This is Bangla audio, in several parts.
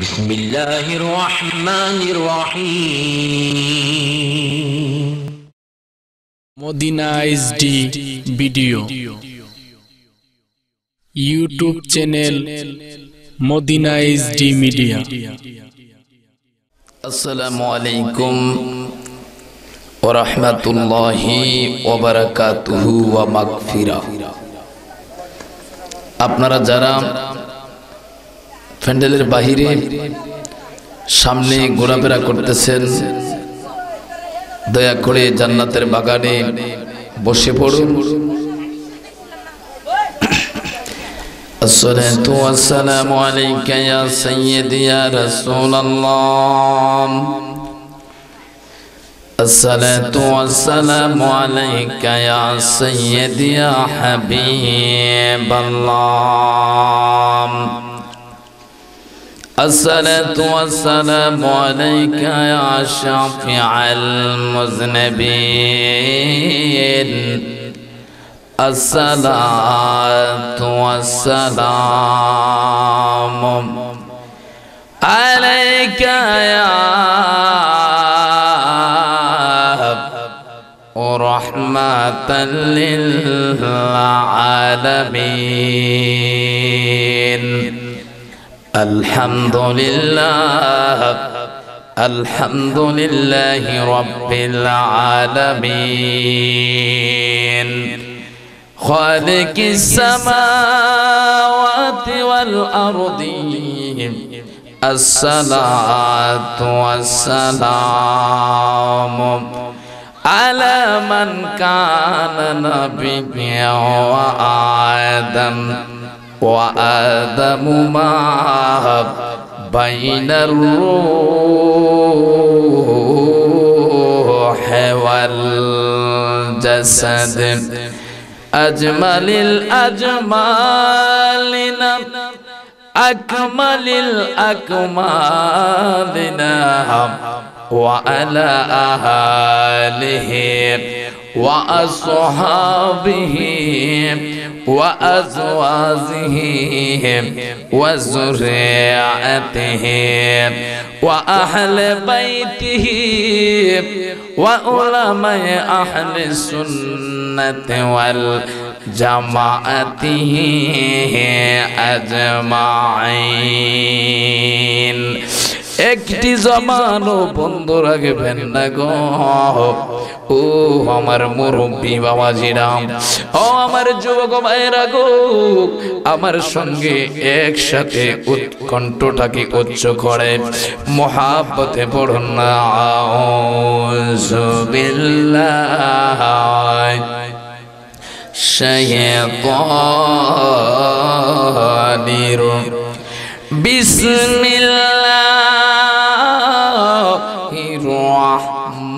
بسم الله الرحمن الرحيم আসসালামু আলাইকুম ওয়া রাহমাতুল্লাহি আপনারা যারা প্যান্ডেলের বাহিরে সামনে ঘোরাফেরা করতেছেন দয়া করে জান্নাতের বাগানে বসে পড়ুন الصلاة والسلام عليك يا سيدي يا رسول الله الصلاة والسلام عليك يا سيدي يا حبيب الله الصلاة والسلام عليك يا شافع المذنبين الصلاة والسلام عليك يا رحمة للعالمين الحمد لله الحمد لله رب العالمين خالق السماوات والأرض الصلاة والسلام على من كان نبيا وآدم وآدم ما بين الروح والجسد أجمل الأجمال أكمل الأكمال وعلى أهاله وأصحابه وأزواجه وذريعته وأهل بيته وعلماء أهل السنة والجماعة أجمعين একটি জমানো বন্ধ রাখবেন না গো ও আমার মুরব্বী বাবাজিরাম ও আমার যুবক ভাইরা গো আমার সঙ্গে একসাথে উৎকণ্ঠটাকে উচ্চ করে মহাব্বতে পড়ুন না شيطان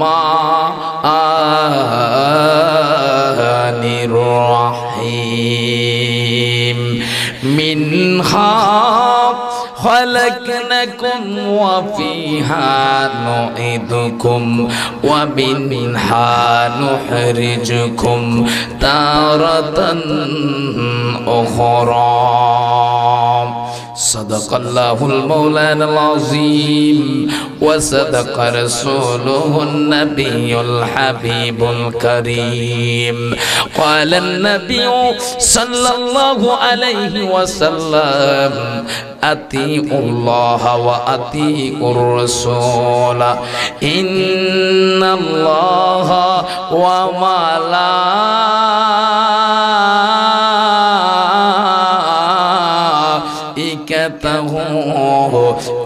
الرحمن الرحيم منها خلقناكم وفيها نعيدكم ومنها نحرجكم تارة أخرى صدق الله المولان العظيم وصدق رسوله النبي الحبيب الكريم قال النبي صلى الله عليه وسلم أطيعوا الله وأطيعوا الرسول إن الله وملائكته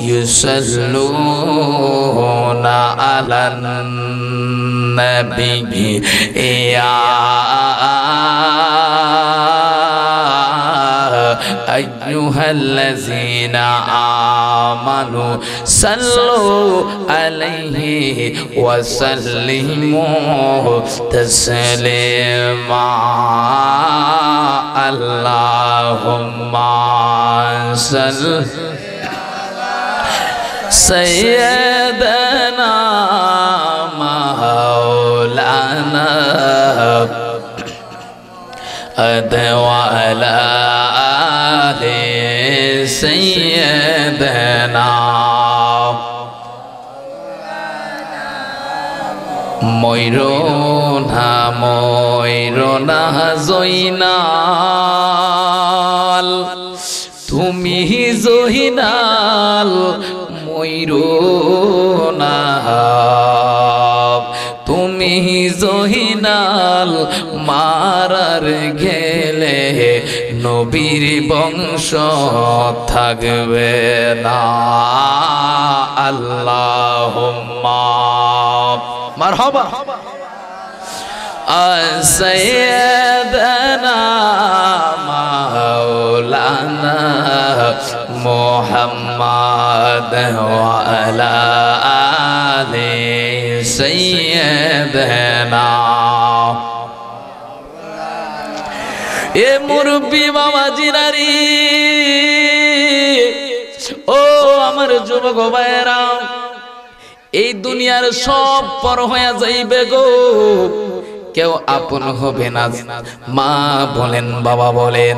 يصلون على النبي يا أيها الذين آمنوا صلوا عليه وسلموا تسليما اللهم صل سيدنا مولانا أدوى على দে सैदना ময়ূরো না ময়ূরো না জৈনাল তুমি জহিনাল ময়ূরো না তুমি জহিনাল মারার গেলে নবীর বংশ থাকবে না আল্লাহ মার হবা سيدنا مولانا محمد وعلى آل سيدنا এ মুরব্বি বাবা জিনারি ও আমার যুবক ভাইয়েরা এই দুনিয়ার সব পর হয়ে যাইবে গো কেউ আপন হবে না মা বলেন বাবা বলেন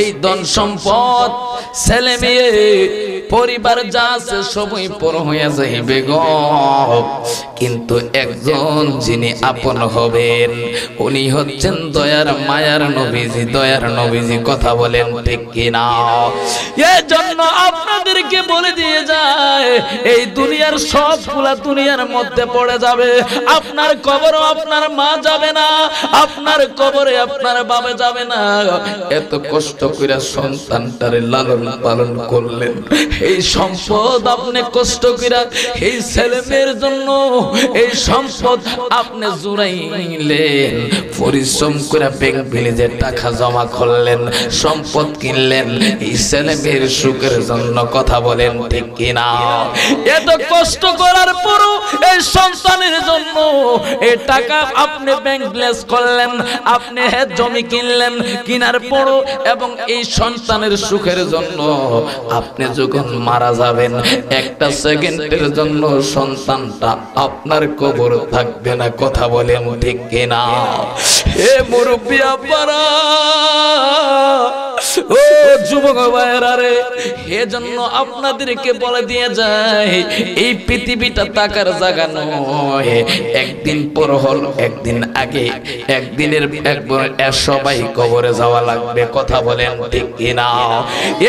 এই দন সম্পদ ছেলে মেয়ে পরিবার যা আছে সবই পর হয়ে যাইবে গ কিন্তু একজন যিনি আপন হবেন উনি হচ্ছেন দয়ার মায়ার নবীজি দয়ার নবীজি কথা বলেন ঠিক কিনা এজন্য আপনাদেরকে বলে দিয়ে যায় এই দুনিয়ার সবগুলা দুনিয়ার মধ্যে পড়ে যাবে আপনার কবরও আপনার মা যাবে যাবে না আপনার কবরে আপনার বাবে যাবে না এত কষ্ট করে সন্তানটার লালন পালন করলেন এই সম্পদ আপনি কষ্ট করে এই ছেলেমেয়ের জন্য এই সম্পদ আপনি জুড়াইলেন পরিশ্রম করে ব্যাংক বিলিজে টাকা জমা করলেন সম্পদ কিনলেন এই ছেলেমেয়ের সুখের জন্য কথা বলেন ঠিক কিনা এত কষ্ট করার পরও এই সন্তানের জন্য এই টাকা আপনি ব্যাংকলেস করলেন আপনি জমি কিনলেন কিনার পরও এবং এই সন্তানের সুখের জন্য আপনি যখন মারা যাবেন একটা সেকেন্ডের জন্য সন্তানটা আপনার কবর থাকবে না কথা বলেন ঠিক কিনা হে মুরব্বী আপারা ও যুবক ভাইরা রে এজন্য আপনাদেরকে বলে দিয়ে যায় এই পৃথিবীটা তাকার জায়গা নয় একদিন পর হল একদিন আগে একদিনের একবার সবাই কবরে যাওয়া লাগবে কথা বলেন ঠিক কিনা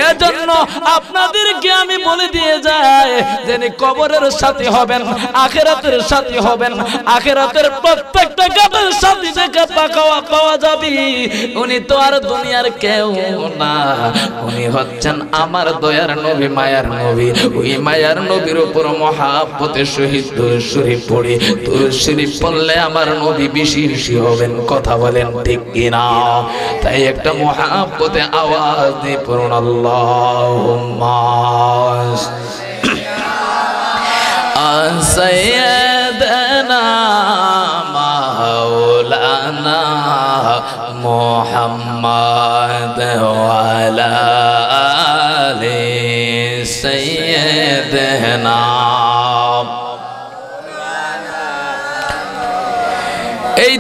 এজন্য আপনাদেরকে আমি বলে দিয়ে যাই যিনি কবরের সাথে হবেন আখেরাতের সাথে হবেন আখেরাতের প্রত্যেকটা গাবের সাথে থেকে পাকাওয়া পাওয়া যাবে উনি তো আর দুনিয়ার কেউ না উনি হচ্ছেন আমার দয়ার নবী মায়ার নবী ওই মায়ার নবীর উপর মহাপতে শহীদ দুরুদ শরীফ পড়ে দুরুদ শরীফ পড়লে আমার নবী বেশি শীর্ষী হবেন কথা বলেন ঠিক কিনা তাই একটা মহাপতে আওয়াজ দিয়ে পড়ুন আল্লাহ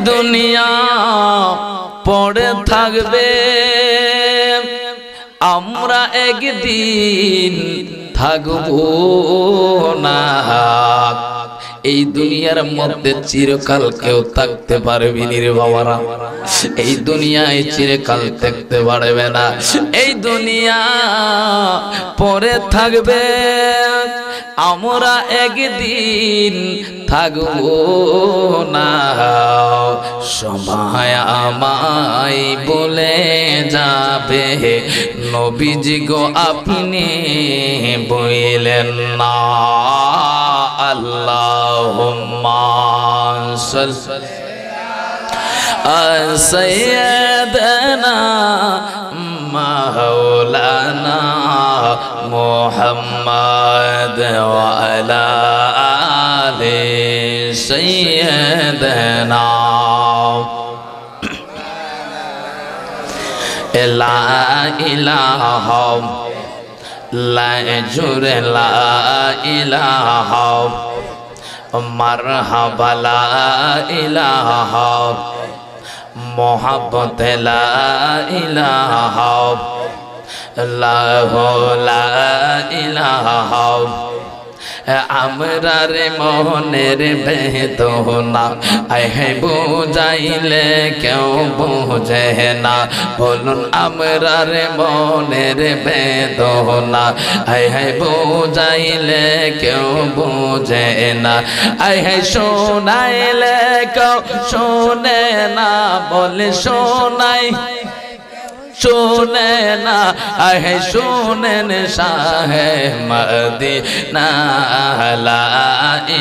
দুনিয়া পড়ে থাকবে আমরা একদিন থাকবো না এই দুনিয়ার মধ্যে চিরকাল কেউ থাকতে পারবি রে বাবারা এই দুনিয়ায় চিরকাল থাকতে পারবে না এই দুনিয়া পরে থাকবে আমরা একদিন থাকব না সময় আমায় বলে যাবে নবীজি গো আপনি বইলেন না اللهم صل سيدنا مولانا محمد وعلى آل سيدنا لا إله লায় জুড়ে লা ইলাহ মারহাবা লা ইলাহ মোহাব্বত লা ইলাহ রে মনের বেদনা আহে বুঝাইলে কেউ বুঝে না বলুন রে মনের বেদনা আহে বুঝাইলে কেউ বুঝে না আহে শোনাইলে কেউ শোনে না বলে শোনাই শোনে না আহে শোনেন শাহে মদিনা লা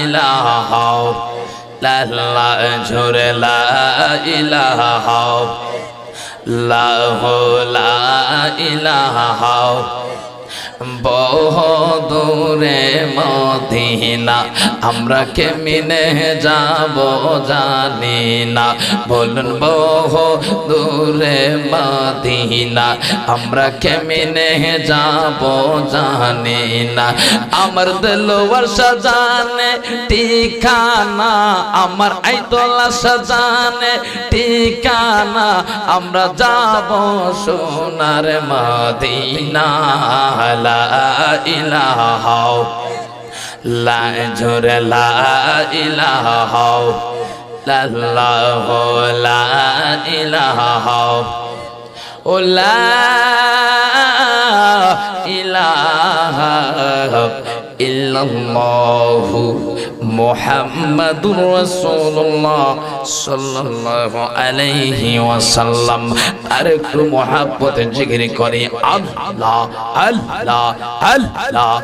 ইলাহা লাল্লা ঝোরে লা ইলাহা লাহো লা ইলাহা বহুদূরে মদিনা আমরা কেমিনে যাব জানি না বলুন বহু দূরে মদিনা আমরা কেমিনে যাব জানি না আমার দিল সাজানে ঠিকানা আমার আইতলা সাজানে ঠিকানা আমরা যাব সোনার মদিনা লা ইলাহা লা জোরে লা ইলাহা লাল্লাহু লা ইলাহা ও লা ইলাহা ইল্লাল্লাহু محمد رسول الله صلى الله عليه وسلم أرك محبة جغري كري الله الله الله الله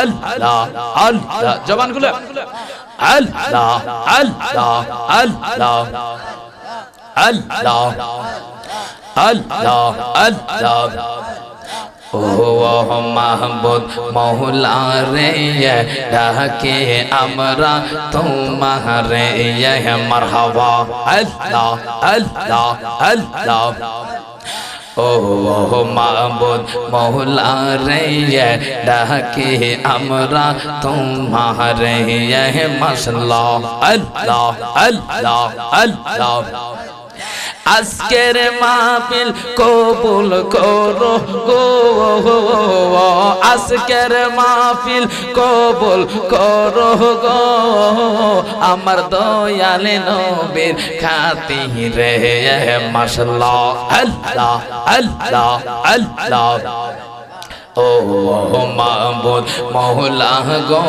الله الله جبان كله الله الله الله الله الله الله وہ محبود مولا ریہ ہے ڈہ کے ہے امرا تمہارے یہ مرحب اللہ اللہ اللہ او معبود مولا محلہ رے یہ ڈہکے ہے امرا تمہارے یہ مسلح اللہ اللہ اللہ আজকের মাহফিল কবুল করো গো আজকের মাহফিল কবুল করো গো আমার দয়াল নবীর খাতিরে মাশাআল্লাহ আল্লাহ আল্লাহ আল্লাহ او مولا گو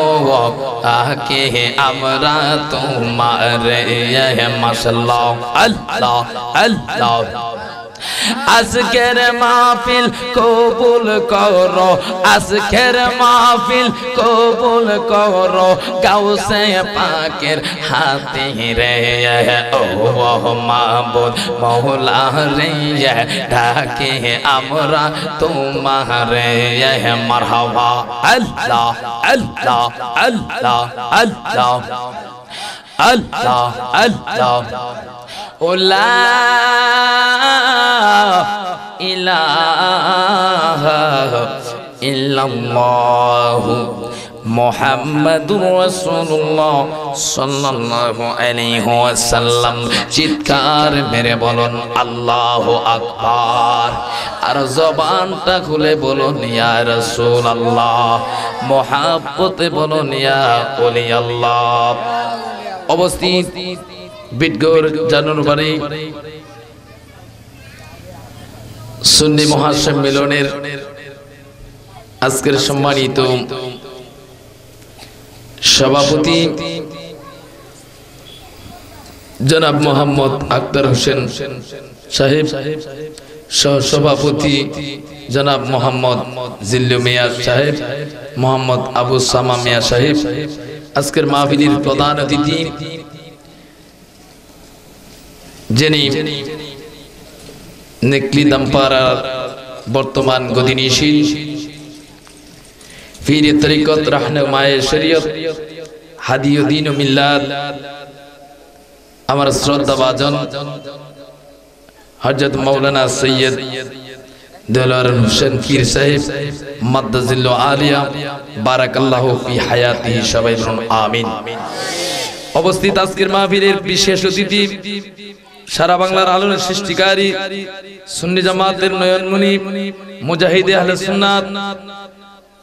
آ کے امرا تمارے مسلح اللہ আজকের মাহফিল কবুল করো আজকের মাহফিল কবুল করো গাউসে পাকের হাতে রে ও মাহবুদ মৌলা রে ঢাকে আমরা তোমার মারহাবা আল্লাহ আল্লাহ আল্লাহ আল্লাহ আল্লাহ আল্লাহ ওলা ইলাহ ইল্লাল্লাহু মোহাম্মদুর রাসূলুল্লাহ সাল্লাল্লাহু আলাইহি ওয়াসাল্লাম চিৎকার মেরে বলুন আল্লাহু আকবার আর জবানটা খুলে বলুন ইয়া রাসূলুল্লাহ মহাব্বতে বলুন ইয়া ওলি আল্লাহ অবস্থিত বিটগড় জানুন বাড়ি সুন্নি মহাসম্মেলনের আজকের সম্মানিত সভাপতি জনাব মোহাম্মদ আক্তার হোসেন সাহেব সহসভাপতি জনাব মোহাম্মদ জিল্লু মিয়া সাহেব মোহাম্মদ আবু সামা মিয়া সাহেব আজকের মাহবিলির প্রধান অতিথি যিনি নেকলি দাম্পারার বর্তমান গদিনীশীল ফিরে তরিকত রাহনুমায়ে শরীয়ত হাদিউদ্দিন ও মিল্লাত আমার বাজন হযরত মাওলানা সৈয়দ দেলার হোসেন পীর সাহেব মাদ্দাজিল আলিয়া বারাকাল্লাহু ফি হায়াতিহি সবাই বলুন আমিন অবস্থিত আজকের মাহফিলের বিশেষ অতিথি সারা বাংলার আলোর সৃষ্টিকারী সুন্নি জামাতের নয়নমণি মুজাহিদে আহলে সুন্নাত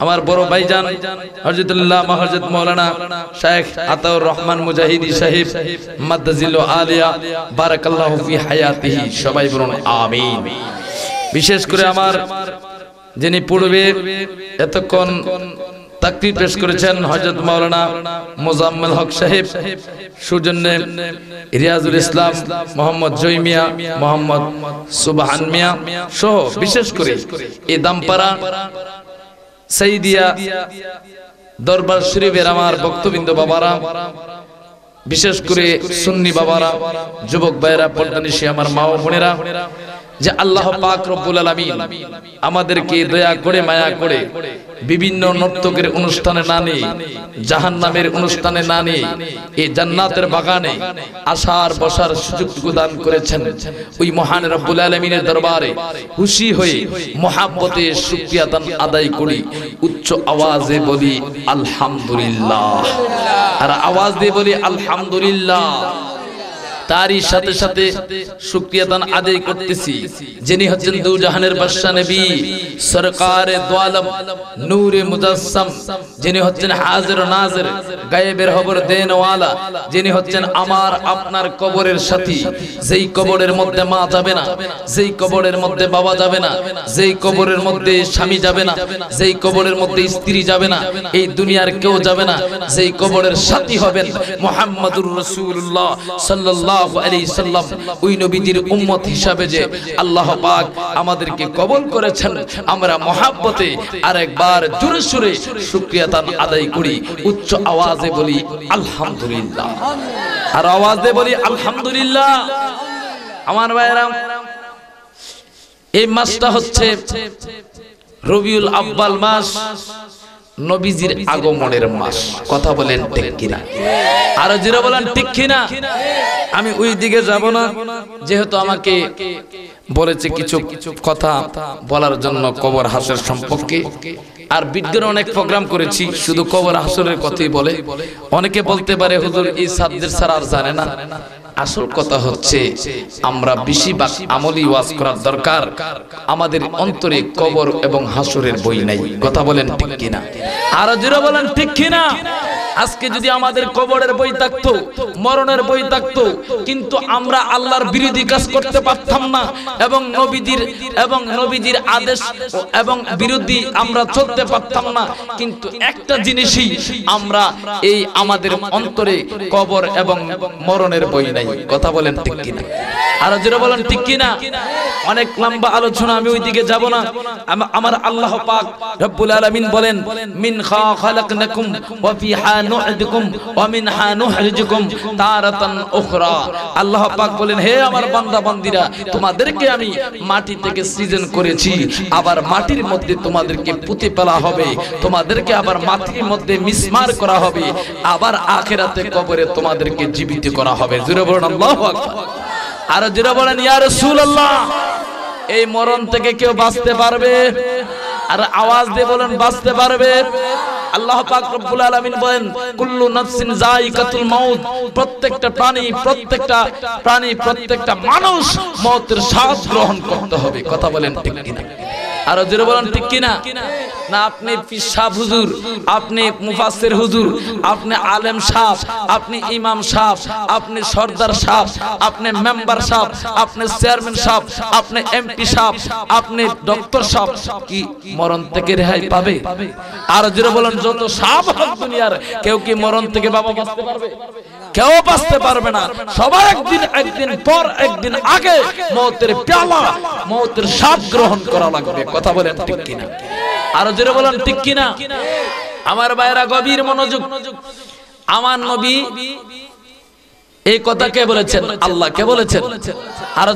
আমার বড় ভাইজান হযরতুল্লাহ মহরজত মৌলানা শেখ আতাউর রহমান মুজাহিদি সাহেব মাদ্দাজিল আলিয়া বারাকাল্লাহু ফি হায়াতিহি সবাই বলুন আমিন বিশেষ করে আমার যিনি পূর্বে এতক্ষণ তাকতি পেশ করেছেন হজরত মাওলানা মুজাম্মেল হক সাহেব সুজন্য রিয়াজুল ইসলাম মোহাম্মদ জৈমিয়া মোহাম্মদ সুবহান মিয়া সহ বিশেষ করে এই দামপাড়া সাইদিয়া দরবার শরীফের আমার বক্তবৃন্দ বাবারা বিশেষ করে সুন্নি বাবারা যুবক ভাইরা পল্টানিশি আমার মা বোনেরা যে আল্লাহ পাক রব্বুল আলামিন আমাদেরকে দয়া করে মায়া করে বিভিন্ন নর্তকের অনুষ্ঠানে না নিয়ে জাহান নামের অনুষ্ঠানে না নিয়ে এই জান্নাতের বাগানে আসার বসার সুযোগ দান করেছেন ওই মহান রব্বুল আলামিনের দরবারে খুশি হয়ে মহাব্বতে শুকরিয়া দান আদায় করি উচ্চ আওয়াজে বলি আলহামদুলিল্লাহ আর আওয়াজ দিয়ে বলি আলহামদুলিল্লাহ তারই সাথে সাথে শুক্রিয়া দান আদায় করতেছি যিনি হচ্ছেন জাহানের বাদশা নবী সরকারে দোয়ালম নূরে মুজাসসাম যিনি হচ্ছেন হাজির ও নাজির গায়েবের খবর দেনওয়ালা যিনি হচ্ছেন আমার আপনার কবরের সাথী যেই কবরের মধ্যে মা যাবে না যেই কবরের মধ্যে বাবা যাবে না যেই কবরের মধ্যে স্বামী যাবে না যেই কবরের মধ্যে স্ত্রী যাবে না এই দুনিয়ার কেউ যাবে না যেই কবরের সাথী হবেন মুহাম্মাদুর রাসূলুল্লাহ সাল্লাল্লাহু আমাদেরকে কবল করেছেন আমরা মহাব্বতে আরেকবার জোরে সুরে শুকরিয়াতান আদায় করি উচ্চ আওয়াজে বলি আলহামদুলিল্লাহ আর আওয়াজে বলি আলহামদুলিল্লাহ আমার ভাইরাম এই মাসটা হচ্ছে রবিউল আব্বাল মাস নবীজির আগমনের মাস কথা বলেন ঠিক কিনা আরো যারা বলেন ঠিক কিনা আমি ওই দিকে যাব না যেহেতু আমাকে বলেছে কিছু কথা বলার জন্য কবর হাসের সম্পর্কে আর বিজ্ঞান অনেক প্রোগ্রাম করেছি শুধু কবর হাসরের কথাই বলে অনেকে বলতে পারে হুজুর এই সাদদের ছাড়া আর জানে না আসল কথা হচ্ছে আমরা বেশি বাক আমলি ওয়াজ করার দরকার আমাদের অন্তরে কবর এবং হাসরের বই নাই কথা বলেন ঠিক কিনা আরো জোরে বলেন ঠিক কিনা আজকে যদি আমাদের কবরের বই থাকতো মরণের বই থাকতো কিন্তু আমরা আল্লাহর বিরোধী কাজ করতে পারতাম না এবং নবীদের এবং নবীদের আদেশ এবং বিরোধী আমরা চলতে পারতাম না কিন্তু একটা জিনিসই আমরা এই আমাদের অন্তরে কবর এবং মরণের বই নাই কথা বলেন ঠিক কিনা আর যারা বলেন ঠিক কিনা অনেক লম্বা আলোচনা আমি ওইদিকে যাব না আমার আল্লাহ পাক রব্বুল আলামিন বলেন মিন খা খালাকনাকুম ওয়া ফিহা নুহরিজুকুম ওয়া মিনহা নুহরিজুকুম তারাতান উখরা আল্লাহ পাক বলেন হে আমার বান্দা বান্দীরা তোমাদেরকে আমি মাটি থেকে সৃজন করেছি আবার মাটির মধ্যে তোমাদেরকে পুঁতে ফেলা হবে তোমাদেরকে আবার মাটির মধ্যে মিসমার করা হবে আবার আখেরাতে কবরে তোমাদেরকে জীবিত করা হবে জুরে আল্লাহু আকবার আর জুরে বলেন ইয়া রাসূলুল্লাহ এই মরণ থেকে কেউ বাঁচতে পারবে আর আওয়াজ দিয়ে বলেন বাঁচতে পারবে আল্লাহ পাক রব্বুল আলামিন বলেন কুল্লু নাফসিন যায়িকাতুল মউত প্রত্যেকটা প্রাণী প্রত্যেকটা প্রাণী প্রত্যেকটা মানুষ মওতের স্বাদ গ্রহণ করতে হবে কথা বলেন ঠিক কিনা আর জোরে বলেন ঠিক কিনা না আপনি পিসাব হুজুর আপনি মুফাসের হুজুর আপনি আলেম সাহ আপনি ইমাম সাহ আপনি সর্দার সাহ আপনি মেম্বার সাহ আপনি চেয়ারম্যান সাহ আপনি এমপি সাহ আপনি ডক্টর সাহ কি মরণ থেকে রেহাই পাবে আর জোরে বলেন যত সাপ হোক দুনিয়ার কেউ কি মরণ থেকে বাবা বাঁচতে পারবে কেউ বাঁচতে পারবে না সবাই একদিন একদিন পর একদিন আগে মৌতের প্যালা মৌতের সাপ গ্রহণ করা লাগবে কথা বলেন ঠিক কিনা আরো জোরে বলেন ঠিক কিনা আমার ভাইরা গভীর মনোযোগ আমার নবী এই কথা কে বলেছেন আল্লাহ কে বলেছেন আর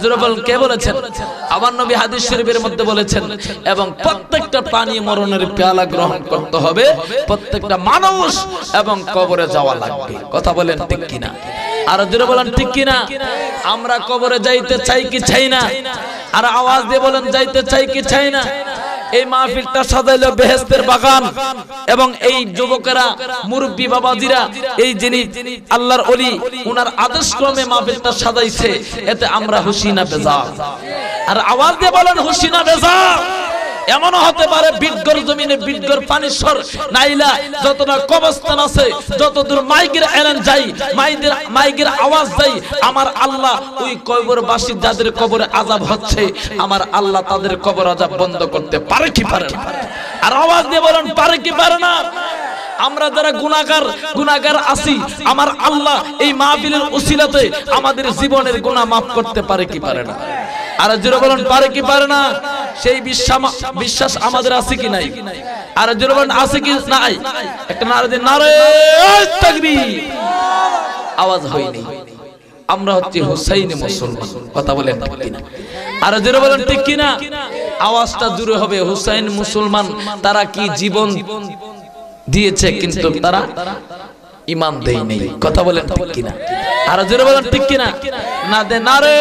কে বলেছেন আমার নবী হাদিস শরীফের মধ্যে বলেছেন এবং প্রত্যেকটা প্রাণী মরণের পেয়ালা গ্রহণ করতে হবে প্রত্যেকটা মানুষ এবং কবরে যাওয়া লাগবে কথা বলেন ঠিক কিনা আর দূরে বলেন ঠিক কিনা আমরা কবরে যাইতে চাই কি চাই না আর আওয়াজ দিয়ে বলেন যাইতে চাই কি চাই না এই মাহফিলটা সাজাইলো বেহেস্তের বাগান এবং এই যুবকেরা মুরব্বী বাবাজিরা এই যিনি আল্লাহর অলি ওনার আদেশ ক্রমে মাহফিলটা সাজাইছে এতে আমরা হুসিনা বেজা আর আওয়াজ দিয়ে বলেন হুসিনা বেজা এমনও হতে পারে বিজ্ঞর জমিনে বিজ্ঞর পানি সর নাইলা যত না কবস্থান আছে যতদূর মাইকের এলেন যাই মাইদের মাইকের আওয়াজ যাই আমার আল্লাহ ওই কবরবাসী যাদের কবরে আজাব হচ্ছে আমার আল্লাহ তাদের কবর আজাব বন্ধ করতে পারে কি পারে না আর আওয়াজ দিয়ে বলেন পারে কি পারে না আমরা যারা গুণাগার গুণাগার আছি আমার আল্লাহ এই মাহফিলের উসিলাতে আমাদের জীবনের গুণা মাফ করতে পারে কি পারে না আর যারা বলেন পারে কি পারে না সেই বিশ্বাস বিশ্বাস আমাদের আছে কি নাই আর যারা বলেন আছে কি নাই একটা নারে দিন নারে তাকবীর আওয়াজ হয়নি আমরা হচ্ছে হুসাইন মুসলমান কথা বলেন ঠিক না আর যারা বলেন ঠিক কি না আওয়াজটা দূরে হবে হুসাইন মুসলমান তারা কি জীবন দিয়েছে কিন্তু তারা ইমান দেই নেই কথা বলেন ঠিক কিনা আর জোরে বলেন ঠিক কিনা না দে না রে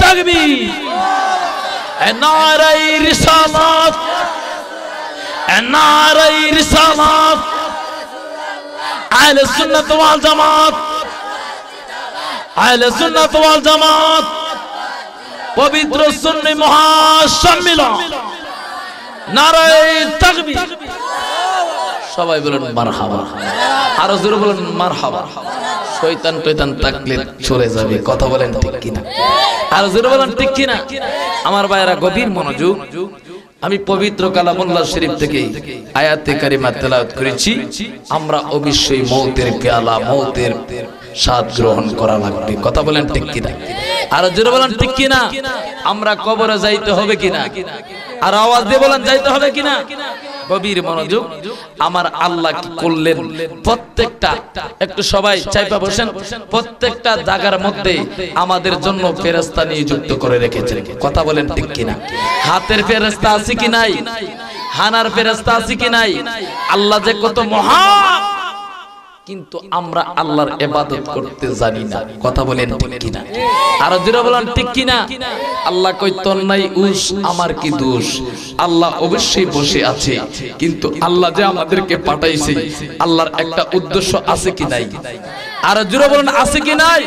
তাকবীর নারাই রিসালাত নারাই রিসালাত আহলে সুন্নাত ওয়াল জামাত আহলে সুন্নাত ওয়াল জামাত পবিত্র সুন্নি মহাসম্মিলন নারাই তাকবীর সবাই বলেন মার হাবা আরো জোরে বলেন মার হাবা শৈতান টৈতান থাকলে চলে যাবে কথা বলেন ঠিক কিনা আর জোরে বলেন ঠিক কিনা আমার ভাইরা গভীর মনোযোগ আমি পবিত্র কালামুল্লাহ শরীফ থেকে আয়াতে কারিমা তেলাওয়াত করেছি আমরা অবশ্যই মৌতের পেয়ালা মৌতের স্বাদ গ্রহণ করা লাগবে কথা বলেন ঠিক কিনা আর জোরে বলেন ঠিক কিনা আমরা কবরে যাইতে হবে কিনা আর আওয়াজ দিয়ে বলেন যাইতে হবে কিনা গভীর মনোযোগ আমার আল্লাহ কি করলেন প্রত্যেকটা একটু সবাই চাইপা বসেন প্রত্যেকটা জায়গার মধ্যে আমাদের জন্য ফেরস্তা নিযুক্ত করে রেখেছেন কথা বলেন ঠিক কিনা হাতের ফেরস্তা আছে কি নাই হানার ফেরস্তা আছে কি নাই আল্লাহ যে কত মহা কিন্তু আমরা আল্লাহর এবাদত করতে জানি না কথা বলেন ঠিক কিনা আর যারা বলেন ঠিক কিনা আল্লাহ কই তোর নাই উস আমার কি দোষ আল্লাহ অবশ্যই বসে আছে কিন্তু আল্লাহ যে আমাদেরকে পাঠাইছে আল্লাহর একটা উদ্দেশ্য আছে কি নাই আর যারা বলেন আছে কি নাই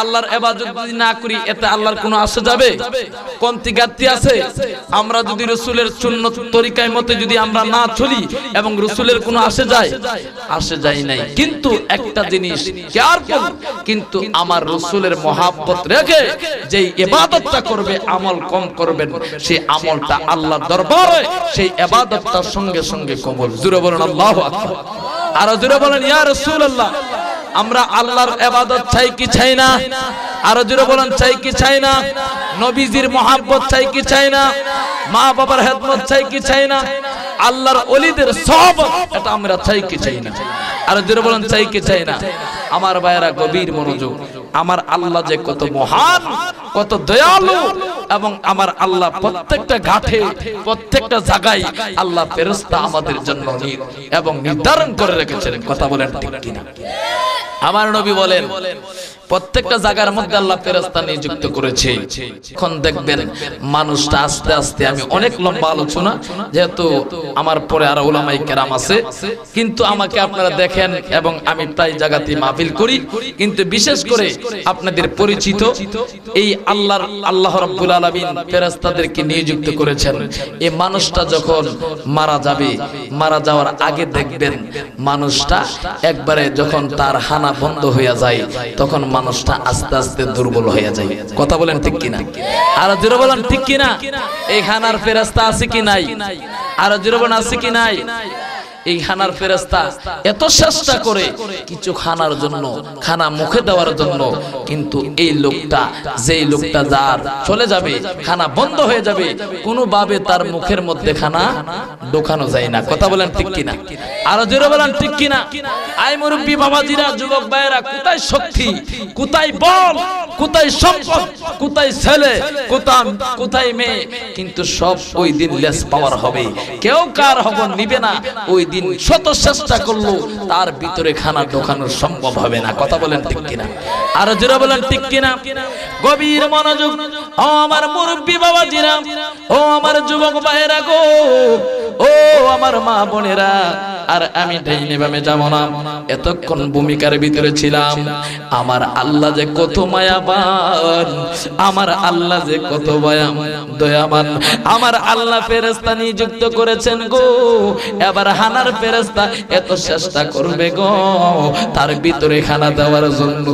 আল্লাহর এবাদত যদি না করি এতে আল্লাহর কোনো আসে যাবে কমতি গাত্তি আছে আমরা যদি রসুলের শূন্য তরিকায় মতে যদি আমরা না চলি এবং রসুলের কোনো আসে যায় আসে যায় নাই কিন্তু একটা জিনিস কেয়ারফুল কিন্তু আমার রসুলের মহাব্বত রেখে যেই এবাদতটা করবে আমল কম করবেন সেই আমলটা আল্লাহ দরবারে সেই এবাদতটার সঙ্গে সঙ্গে কবল জুড়ে বলেন আল্লাহ আকবার আর জুড়ে বলেন ইয়া রাসূলুল্লাহ আমরা আল্লাহর এবাদত চাই কি চাই না আরো জোরে বলেন চাই কি চাই না নবীজির মহাব্বত চাই কি চাই না মা বাবার হেদমত চাই কি চাই না আল্লাহর অলিদের সব এটা আমরা চাই কি চাই না আর জোরে বলেন চাই কি চাই না আমার ভাইয়েরা গভীর মনোযোগ আমার আল্লাহ যে কত মহান কত দয়ালু এবং আমার আল্লাহ প্রত্যেকটা ঘাটে প্রত্যেকটা জায়গায় আল্লাহ ফেরস্তা আমাদের জন্য এবং নির্ধারণ করে রেখেছেন কথা বলেন ঠিক কিনা আমার নবী বলেন প্রত্যেকটা জায়গার মধ্যে আল্লাহ ফেরেস্তা নিযুক্ত করেছে এখন দেখবেন মানুষটা আস্তে আস্তে আমি অনেক লম্বা আলোচনা যেহেতু আমার পরে আর ওলামাই কেরাম আছে কিন্তু আমাকে আপনারা দেখেন এবং আমি প্রায় জায়গাতে মাহফিল করি কিন্তু বিশেষ করে আপনাদের পরিচিত এই আল্লাহর আল্লাহ রাব্বুল আলামিন ফেরেস্তাদেরকে নিযুক্ত করেছেন এই মানুষটা যখন মারা যাবে মারা যাওয়ার আগে দেখবেন মানুষটা একবারে যখন তার হানা বন্ধ হইয়া যায় তখন মানুষটা আস্তে আস্তে দুর্বল হইয়া যায় কথা বলেন ঠিক কিনা আর জোরে বলেন ঠিক কিনা এই আর ফেরাস্তা আছে কি নাই আর জোরে বলেন আছে কি নাই এই খানার ফেরস্তা এত চেষ্টা করে কিছু খানার জন্য খানা মুখে দেওয়ার জন্য কিন্তু এই লোকটা যে লোকটা যার চলে যাবে খানা বন্ধ হয়ে যাবে কোনো ভাবে তার মুখের মধ্যে খানা ঢোকানো যায় না কথা বলেন ঠিক কিনা আরো জোরে বলেন ঠিক কিনা আই মুরব্বী বাবাজিরা যুবক ভাইয়েরা কোথায় শক্তি কোথায় বল কোথায় সম্পদ কোথায় ছেলে কোথায় কোথায় মেয়ে কিন্তু সব ওই দিন লেস পাওয়ার হবে কেউ কার হব নিবে না ওই দিন শত চেষ্টা করলো তার ভিতরে খানা ঢোকানো সম্ভব হবে না কথা বলেন ঠিক কিনা আর জোরা বলেন ঠিক কিনা গভীর মনোযোগ ও আমার মুরব্বী বাবাজিরা ও আমার যুবক ভাইরা গো ও আমার মা বোনেরা আর আমি ডাইনে বামে যাব না এতক্ষণ ভূমিকার ভিতরে ছিলাম আমার আল্লাহ যে কত মায়াবান আমার আল্লাহ যে কত মায়াম দয়াবান আমার আল্লাহ ফেরেস্তা নিযুক্ত করেছেন গো এবার হানার ফেরেস্তা এত চেষ্টা করবে গো তার ভিতরে খানা দেওয়ার জন্য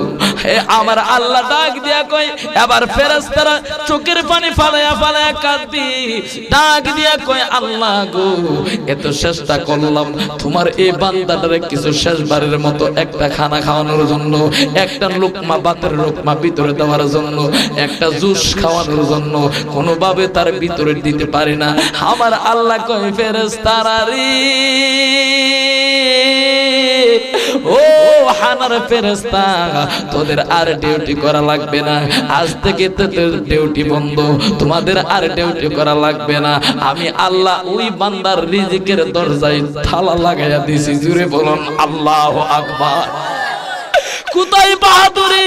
আমার আল্লাহ ডাক দিয়া কই এবার ফেরেস্তারা চোখের পানি ফালায়া ফালায়া কাঁদি ডাক দিয়া কই আল্লাহ গো এত চেষ্টা করলাম তোমার এই বান্দাটারে কিছু শেষবারের মতো একটা খানা খাওয়ানোর জন্য একটা লোকমা বাতের লোকমা ভিতরে দেওয়ার জন্য একটা জুস খাওয়ানোর জন্য কোনোভাবে তার ভিতরে দিতে পারে না আমার আল্লাহ কয় ফেরেস তারারি ও হানার ফেরেস্তা তোদের আর ডিউটি করা লাগবে না আজ থেকে তোদের ডিউটি বন্ধ তোমাদের আর ডিউটি করা লাগবে না আমি আল্লাহ ওই বান্দার রিজিকের দরজায় থালা লাগাইয়া দিছি জুড়ে বলুন আল্লাহ আকবার কোথায় বাহাদুরি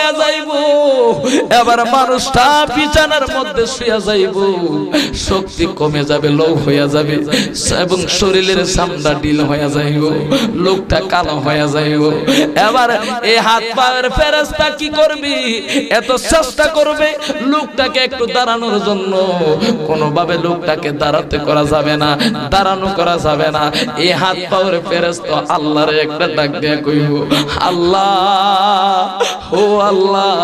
হয়ে যাইব এবার মানুষটা বিছানার মধ্যে শুয়ে যাইব শক্তি কমে যাবে লোভ হয়ে যাবে এবং শরীরের সামনা ডিল হয়ে যাইব লোকটা কালো হয়ে যাইব এবার এই হাত পায়ের ফেরাস্তা কি করবি এত চেষ্টা করবে লোকটাকে একটু দাঁড়ানোর জন্য কোনোভাবে লোকটাকে দাঁড়াতে করা যাবে না দাঁড়ানো করা যাবে না এই হাত পাওয়ার ফেরেস্ত আল্লাহরে একটা ডাক দিয়ে কইব আল্লাহ ও আল্লাহ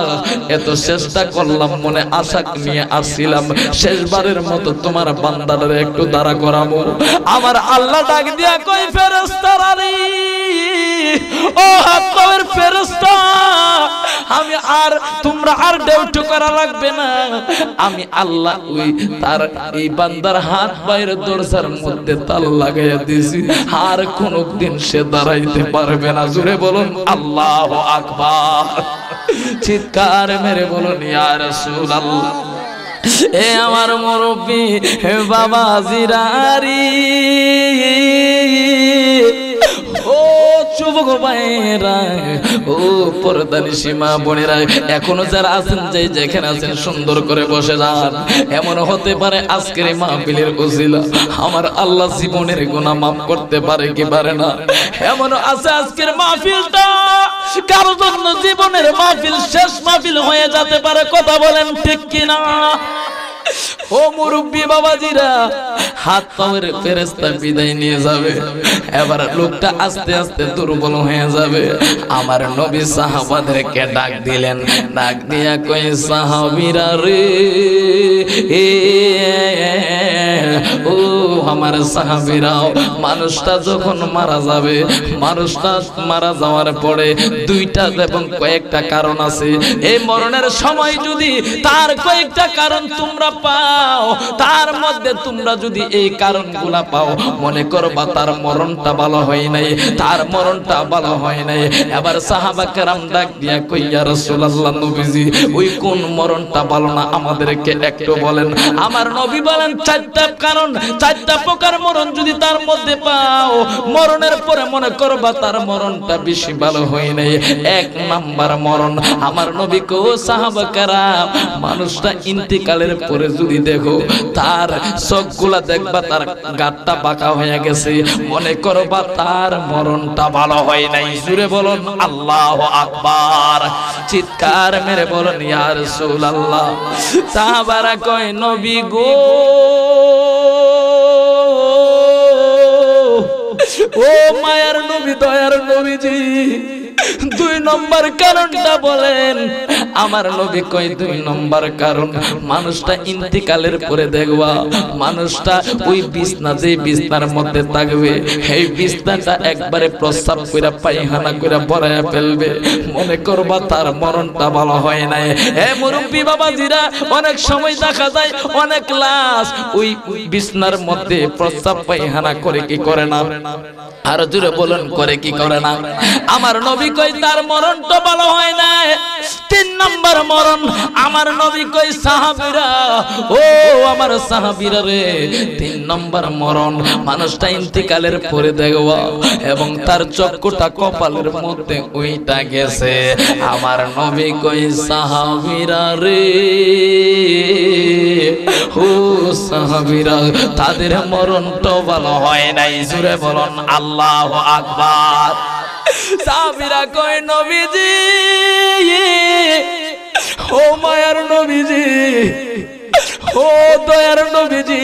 এত চেষ্টা করলাম মনে আশা নিয়ে আসছিলাম শেষবারের মতো তোমার বান্দাদের একটু দাঁড়া করাবো আমার আল্লাহ ডাক দিয়া কই আমি আর তোমরা আর করা লাগবে না আমি আল্লাহ ওই তার এই বান্দার হাত বাইরে দরজার মধ্যে তাল আর কোনদিন সে দাঁড়াইতে পারবে না জুড়ে বলুন আল্লাহ আকবার চিৎকার মেরে বলুন ইয়া রাসূলুল্লাহ এ আমার মুরব্বী বাবা জিরারি যুবক ভাইয়েরা ও পর্দানি সীমা বোনেরা এখনো যারা আছেন যে যেখানে আছেন সুন্দর করে বসে যান এমন হতে পারে আজকের মাহফিলের উজিলা আমার আল্লাহ জীবনের গুণা মাফ করতে পারে কি পারে না এমন আছে আজকের মাহফিলটা কারো জন্য জীবনের মাহফিল শেষ মাহফিল হয়ে যেতে পারে কথা বলেন ঠিক কিনা ও মুরব্বী বাবাজিরা হাত পাওয়ার ফেরেস্তা বিদায় নিয়ে যাবে এবার লোকটা আস্তে আস্তে দুর্বল হয়ে যাবে আমার নবী সাহাবাদেরকে ডাক দিলেন ডাক দিয়া কই সাহাবীরা রে ও আমার সাহাবীরাও মানুষটা যখন মারা যাবে মানুষটা মারা যাওয়ার পরে দুইটা এবং কয়েকটা কারণ আছে এই মরণের সময় যদি তার কয়েকটা কারণ তোমরা পাও তার মধ্যে তোমরা যদি এই কারণগুলা পাও মনে করবা তার মরণটা ভালো হয় নাই তার মরণটা ভালো হয় নাই এবার সাহাবা কেরাম ডাক দিয়া কইয়া রাসূলুল্লাহ নবীজি ওই কোন মরণটা ভালো না আমাদেরকে একটু বলেন আমার নবী বলেন চারটা কারণ চারটা প্রকার মরণ যদি তার মধ্যে পাও মরণের পরে মনে করবা তার মরণটা বেশি ভালো হয় নাই এক নাম্বার মরণ আমার নবী কো সাহাবা কেরাম মানুষটা ইন্তিকালের পরে যদি দেখো তার সবগুলা দেখ দেখবা তার গাতটা পাকা হয়ে গেছে মনে করবা তার মরণটা ভালো হয় নাই জুড়ে বলুন আল্লাহ আকবার চিৎকার মেরে বলুন ইয়ার সুল আল্লাহ সাহাবারা কয় নবী গো ও মায়ার নবী দয়ার নবীজি দুই নম্বর কারণটা বলেন আমার নবী কয় দুই নম্বর কারণ মানুষটা ইন্তিকালের পরে দেখবা মানুষটা ওই বিছনা যে বিছনার মধ্যে থাকবে সেই বিছনাটা একবারে প্রস্তাব করে পায়খানা করে বড়াইয়া ফেলবে মনে করবা তার মরণটা ভালো হয় নাই হে মুরব্বী বাবাজিরা অনেক সময় দেখা যায় অনেক লাশ ওই বিছনার মধ্যে প্রস্তাব পায়খানা করে কি করে না আর জুড়ে বলুন করে কি করে না আমার নবী কই তার মরণ তো ভালো হয় না তিন নম্বর মরণ আমার নবী কই সাহাবিরা ও আমার সাহাবিরা রে তিন নম্বর মরণ মানুষটা ইন্তিকালের পরে দেখবা এবং তার চক্রটা কপালের মধ্যে ওইটা গেছে আমার নবী কই সাহাবিরা রে ও সাহাবিরা তাদের মরণ তো ভালো হয় নাই জুড়ে বলুন আল্লাহ আকবার সাবিরা কয় নবীজি ও মায়ার নবীজি ও দয়ার নবীজি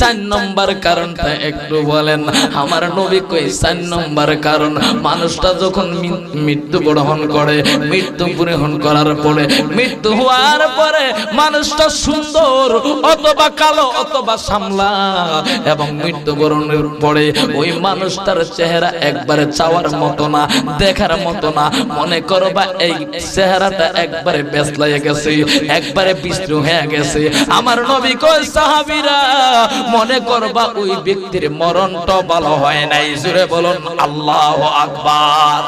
চার নম্বর কারণটা একটু বলেন আমার নবী কই চার নম্বর কারণ মানুষটা যখন মৃত্যু গ্রহণ করে মৃত্যু গ্রহণ করার পরে মৃত্যু হওয়ার পরে মানুষটা সুন্দর অথবা কালো অথবা সামলা এবং মৃত্যু গ্রহণের পরে ওই মানুষটার চেহারা একবারে চাওয়ার মতো না দেখার মতো না মনে করবা এই চেহারাটা একবারে বেসলাইয়া গেছে একবারে বিষ্ণু হয়ে গেছে আমার নবী কয় সাহাবীরা মনে করবা ওই ব্যক্তির মরণটা ভালো হয় নাই জুড়ে বলুন আল্লাহ আকবার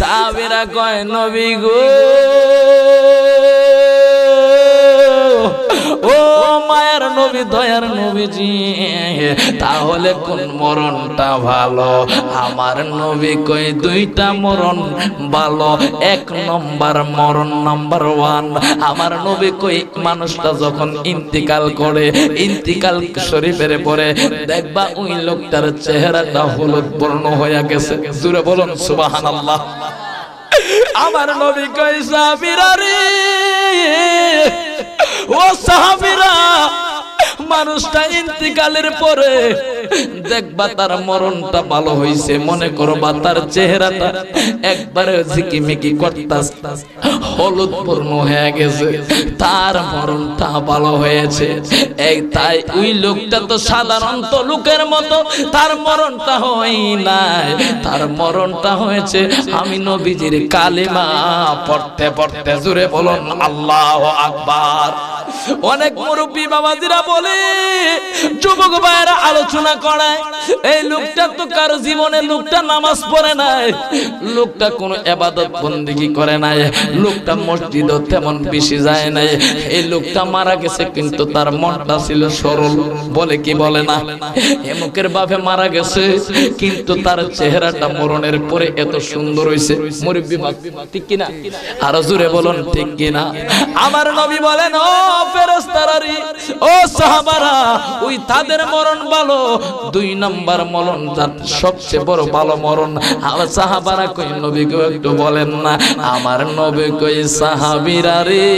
সাহাবীরা কয় নবী গো ও মায়ার নবী দয়ার নবীজি তাহলে কোন মরণটা ভালো আমার নবী কই দুইটা মরণ ভালো এক নম্বর মরণ নাম্বার ওয়ান আমার নবী কই মানুষটা যখন ইন্তিকাল করে ইন্তিকাল শরীফের পরে দেখবা ওই লোকটার চেহারাটা হলুদ বর্ণ হয়ে গেছে জুড়ে বলুন সুবহানাল্লাহ আমার নবী কই সাবিরারে وہ صحابرا মানুষটা ইন্তিকালের পরে দেখবা তার মরণটা ভালো হইছে মনে করো বা তার চেহারাটা একবারে ঝিকিমিকি করতাস হলুদ পূর্ণ হয়ে গেছে তার মরণটা ভালো হয়েছে এই তাই ওই লোকটা তো সাধারণত লোকের মতো তার মরণটা হয় নাই তার মরণটা হয়েছে আমি নবীজির কালিমা পড়তে পড়তে জুড়ে বলুন আল্লাহ আকবার অনেক মুরব্বী বাবাজিরা বলে যুবক ভাইয়েরা আলোচনা করায় এই লোকটা তো কারো জীবনে লোকটা নামাজ পড়ে নাই লোকটা কোনো এবাদত বন্দিগি করে নাই লোকটা মসজিদও তেমন বেশি যায় নাই এই লোকটা মারা গেছে কিন্তু তার মনটা ছিল সরল বলে কি বলে না হেমুকের বাপে মারা গেছে কিন্তু তার চেহারাটা মরণের পরে এত সুন্দর হয়েছে মা ঠিক কিনা আর জোরে বলুন ঠিক কিনা আমার নবী বলেন ও ফেরেশতারারি ও সাহাবা পারা ওই তাদের মরণ ভালো দুই নাম্বার মরণ তার সবচেয়ে বড় ভালো মরণ সাহাবারা কই নবী কেউ একটু বলেন না আমার নবী কই সাহাবিরা রে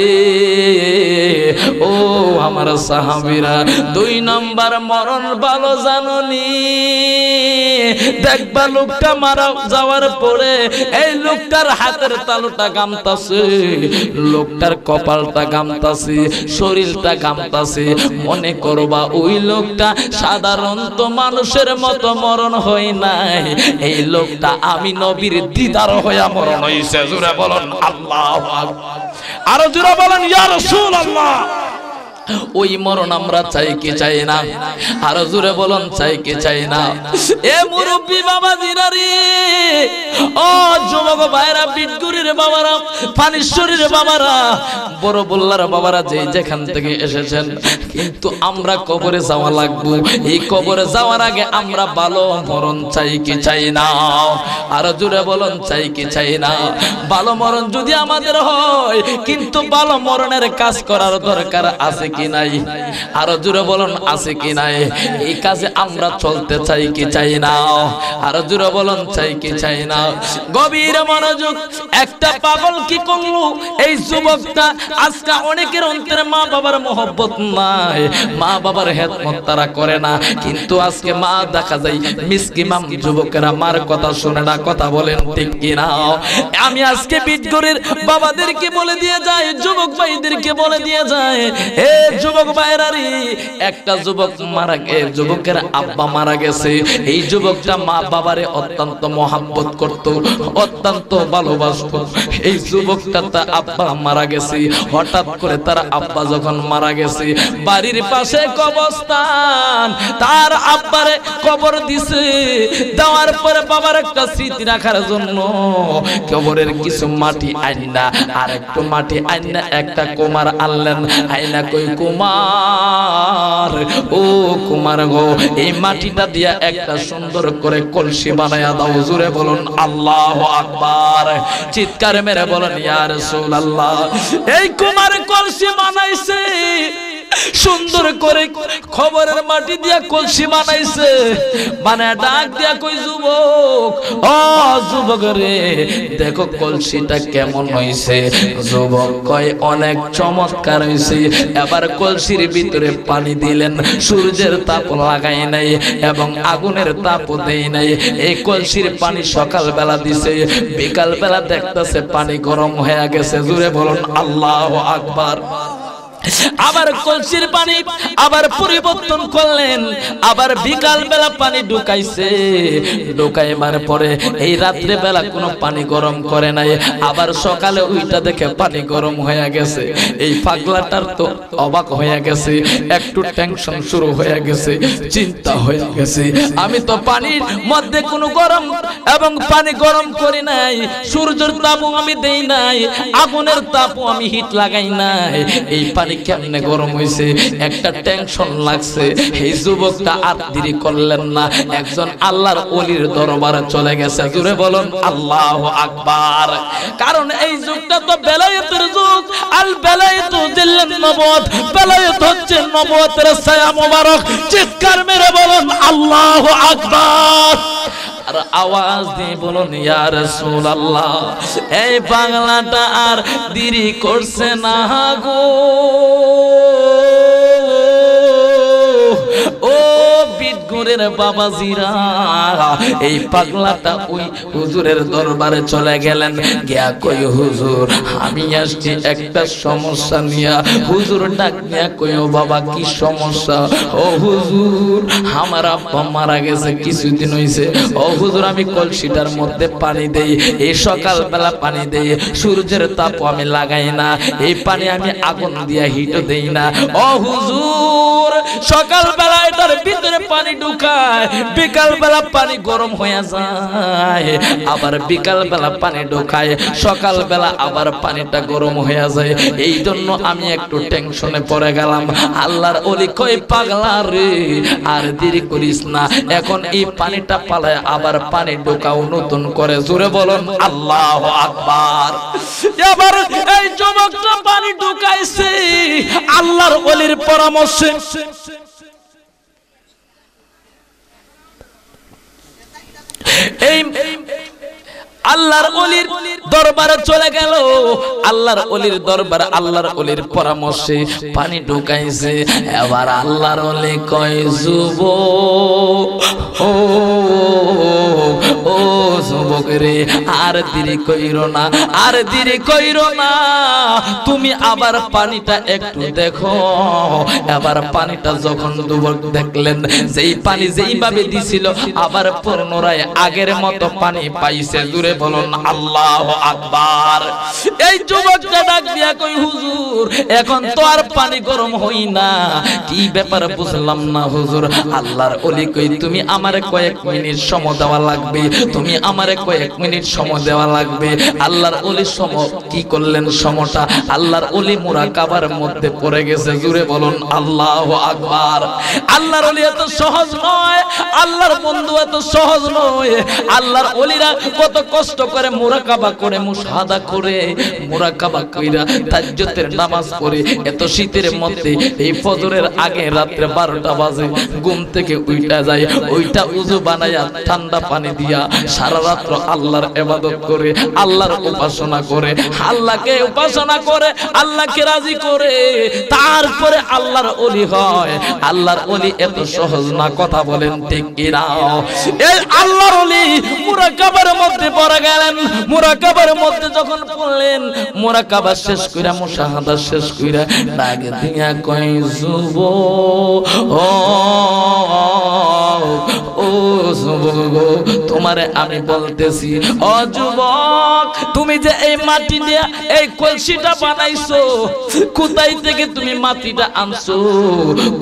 ও আমার সাহাবিরা দুই নাম্বার মরণ ভালো জাননি দেখবা লোকটা মারা যাওয়ার পরে এই লোকটার হাতের তালুটা গামতাছে লোকটার কপালটা গামতাছে শরীরটা গামতাছে মনে করবা ওই লোকটা সাধারণত মানুষের মতো মরণ হয় নাই এই লোকটা আমি নবীর দিদার হইয়া মরণ হইছে জোরে বলেন আল্লাহ আরো জোরে বলেন ইয়া রাসূলুল্লাহ ওই মরণ আমরা চাই কি চাই না আর জোরে বলন চাই কি চাই না এ মুরব্বী বাবা দিনারি ও যুবক ভাইরা বিটগুরির বাবারা পানিশ্বরীর বাবারা বড় বল্লার বাবারা যে যেখান থেকে এসেছেন কিন্তু আমরা কবরে যাওয়া লাগবে এই কবরে যাওয়ার আগে আমরা ভালো মরণ চাই কি চাই না আর জোরে বলন চাই কি চাই না ভালো মরণ যদি আমাদের হয় কিন্তু ভালো মরণের কাজ করার দরকার আছে কি নাই আরো জুড়ে বলুন আছে কি নাই এই কাজে আমরা চলতে চাই কি চাই না আরো জুড়ে বলুন চাই কি চাই না গভীর মনোযোগ একটা পাগল কি করলো এই যুবকটা আজকে অনেকের অন্তরে মা বাবার মহব্বত নাই মা বাবার হেদমত তারা করে না কিন্তু আজকে মা দেখা যায় মিসকিমাম যুবকেরা মার কথা শুনে না কথা বলেন ঠিক কি না আমি আজকে বিটগরের বাবাদেরকে বলে দিয়ে যায় যুবক ভাইদেরকে বলে দিয়ে যায় হে যুবক বাইরারি একটা যুবক মারা গেছে যুবকের আব্বা মারা গেছে এই যুবকটা মা বাবারে অত্যন্ত মহাব্বত করত অত্যন্ত ভালোবাসত এই যুবকটা তার আব্বা মারা গেছে হঠাৎ করে তার আব্বা যখন মারা গেছে বাড়ির পাশে কবরস্থান তার আব্বারে কবর দিছে দেওয়ার পরে বাবার একটা স্মৃতি রাখার জন্য কবরের কিছু মাটি আইনা আর একটু মাটি আইনা একটা কুমার আনলেন আইনা কই কুমার ও কুমার গো এই মাটিটা দিয়া একটা সুন্দর করে কলসি বানায়া দাও জুড়ে বলুন আল্লাহ আকবার চিৎকার মেরে বলুন ইয়ার সোল আল্লাহ এই কুমার কলসি বানাইছে সুন্দর করে খবরের মাটি দিয়া কলসি বানাইছে মানে ডাক দিয়া কই যুবক ও যুবক রে দেখো কলসিটা কেমন হইছে যুবক কয় অনেক চমৎকার হইছে এবার কলসির ভিতরে পানি দিলেন সূর্যের তাপ লাগাই নাই এবং আগুনের তাপ দেই নাই এই কলসির পানি সকাল বেলা দিছে বিকাল বেলা দেখতেছে পানি গরম হয়ে গেছে জুড়ে বলুন আল্লাহ আকবার আবার কলসির পানি আবার পরিবর্তন করলেন আবার বিকাল বেলা পানি ঢুকাইছে ঢুকাইবার পরে এই রাত্রে বেলা কোনো পানি গরম করে নাই আবার সকালে ওইটা দেখে পানি গরম হয়ে গেছে এই পাগলাটার তো অবাক হয়ে গেছে একটু টেনশন শুরু হয়ে গেছে চিন্তা হয়ে গেছে আমি তো পানির মধ্যে কোনো গরম এবং পানি গরম করি নাই সূর্যের তাপও আমি দেই নাই আগুনের তাপও আমি হিট লাগাই নাই এই পানি কেমনে গরম হয়েছে একটা টেনশন লাগছে এই যুবকটা আর দেরি করলেন না একজন আল্লাহর অলির দরবারে চলে গেছে জুড়ে বলুন আল্লাহ আকবার কারণ এই যুগটা তো বেলায়েতের যুগ আল বেলায়েত দিল্লেন নবত বেলায়েত হচ্ছে নবতের ছায়া মোবারক চিৎকার মেরে বলুন আল্লাহ আকবার আর আওয়াজ দিয়ে বলুন সুল আল্লাহ এই বাংলাটা আর দেরি করছে না গো ও বাবা জিরা এই পাগলাটা ওই হুজুরের দরবারে চলে গেলেন গিয়া কই হুজুর আমি আসছি একটা সমস্যা নিয়া হুজুর ডাক নিয়া কই বাবা কি সমস্যা ও হুজুর আমার আব্বা মারা গেছে কিছুদিন হইছে ও হুজুর আমি কলসিটার মধ্যে পানি দেই এই সকালবেলা পানি দেই সূর্যের তাপ আমি লাগাই না এই পানি আমি আগুন দিয়া হিট দেই না ও হুজুর সকালবেলা এটার ভিতরে পানি ঢুকায় বিকাল বেলা পানি গরম যায় আবার বিকাল বেলা পানি ঢুকায় সকাল বেলা আবার পানিটা গরম যায় এই জন্য আমি একটু টেনশনে পড়ে গেলাম আল্লাহর ওলি কই পাগলা রে আর দেরি করিস না এখন এই পানিটা পালায় আবার পানি ঢোকাও নতুন করে জোরে বলুন আল্লাহ আকবার এবার এই যুবকটা পানি ঢুকাইছে আল্লাহর ওলির পরামর্শে aim, aim, aim. আল্লাহর অলির দরবারে চলে গেল আল্লাহর অলির দরবার আল্লাহর অলির পরামর্শে পানি ঢুকাইছে এবার আল্লাহর অলি কয় যুব ও ও যুবক রে আর দেরি কইর না আর দেরি কইর না তুমি আবার পানিটা একটু দেখো এবার পানিটা যখন যুবক দেখলেন যেই পানি যেইভাবে দিছিল আবার পুনরায় আগের মতো পানি পাইছে দূরে জোরে বলুন আল্লাহ আকবার এই যুবকটা ডাক দিয়া কই হুজুর এখন তো আর পানি গরম হই না কি ব্যাপার বুঝলাম না হুজুর আল্লাহর ওলি কই তুমি আমারে কয়েক মিনিট সময় দেওয়া লাগবে তুমি আমারে কয়েক মিনিট সময় দেওয়া লাগবে আল্লাহর ওলি সম কি করলেন সমটা আল্লাহর ওলি মধ্যে পড়ে গেছে জুড়ে বলুন আল্লাহ আকবার আল্লাহর ওলি এত সহজ নয় আল্লাহর বন্ধু এত সহজ নয় আল্লাহর ওলিরা কত কষ্ট করে মোরাকাবা করে মুসাদা করে মোরাকাবা কইরা তাজ্জতের নামাজ পড়ে এত শীতের মধ্যে এই ফজরের আগে রাত্রে বারোটা বাজে ঘুম থেকে উইটা যায় ওইটা উজু বানায়া ঠান্ডা পানি দিয়া সারা রাত্র আল্লাহর এবাদত করে আল্লাহর উপাসনা করে আল্লাহকে উপাসনা করে আল্লাহকে রাজি করে তারপরে আল্লাহর অলি হয় আল্লাহর অলি এত সহজ না কথা বলেন ঠিক কিনা এই আল্লাহর অলি মুরাকাবার মধ্যে পড়া মারা গেলেন মুরাকাবার মধ্যে যখন পড়লেন মুরাকাবা শেষ কইরা মুশাহাদা শেষ কইরা নাগে দিয়া কই যুব ও ও যুবক তোমারে আমি বলতেছি ও যুবক তুমি যে এই মাটি দিয়া এই কলসিটা বানাইছো কোথায় থেকে তুমি মাটিটা আনছো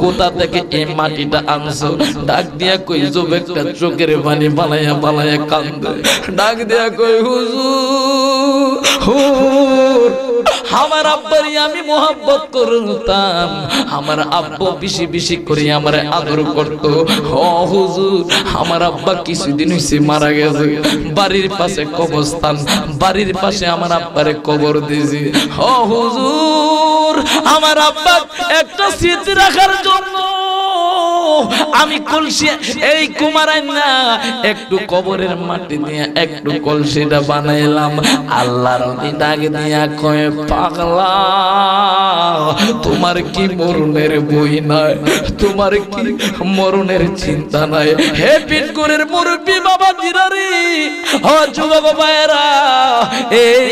কোথা থেকে এই মাটিটা আনছো ডাক দিয়া কই যুবকটা চোখের পানি বানাইয়া বানাইয়া কান্দে ডাক দিয়া দেয়া হুজুর আমার আব্বারই আমি মোহাব্বত করতাম আমার আব্বু বেশি বেশি করে আমার আদর করত হুজুর আমার আব্বা কিছুদিন হয়েছে মারা গেছে বাড়ির পাশে কবরস্থান বাড়ির পাশে আমার আব্বারে কবর দিয়েছি হুজুর আমার আব্বা একটা স্মৃতি রাখার জন্য আমি কলসি এই কুমারাই না একটু কবরের মাটি নিয়ে একটু কলসিটা বানাইলাম আল্লাহর দিদাগ দিয়া কয়ে পাগলা তোমার কি মরুনের বই নাই তোমার কি মরুনের চিন্তা নাই হে পিটকুরের মুরব্বী বাবা জিরারি ও যুবক ভাইরা এই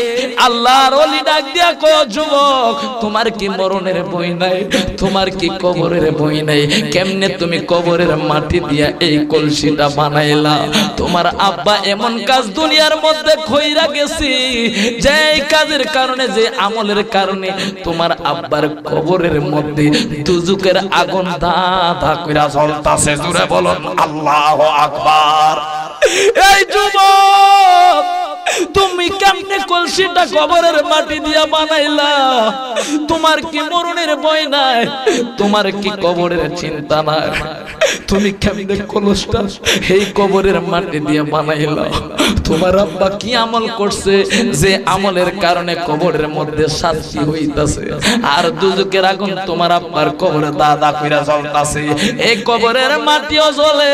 আল্লাহর অলি ডাক দিয়া কয় যুবক তোমার কি মরণের বই নাই তোমার কি কবরের বই নাই কেমনে তুমি কবরের মাটি দিয়া এই কলসিটা বানাইলা তোমার আব্বা এমন কাজ দুনিয়ার মধ্যে খইরা গেছি যে কাজের কারণে যে আমলের কারণে তোমার আব্বার কবরের মধ্যে দুজুকের আগুন দা দা কইরা জ্বলতাছে জুড়ে বলুন আল্লাহ আকবার এই যুবক তুমি কেমনে কলসিটা কবরের মাটি দিয়া বানাইলা তোমার কি মরণের ভয় নাই তোমার কি কবরের চিন্তা নাই তুমি কেমনে কলসটা এই কবরের মাটি দিয়ে বানাইলা তোমার আব্বা কি আমল করছে যে আমলের কারণে কবরের মধ্যে শান্তি হইতাছে আর দুজকের আগুন তোমার আব্বার কবরে দাদা কইরা জ্বলতাছে এই কবরের মাটিও জ্বলে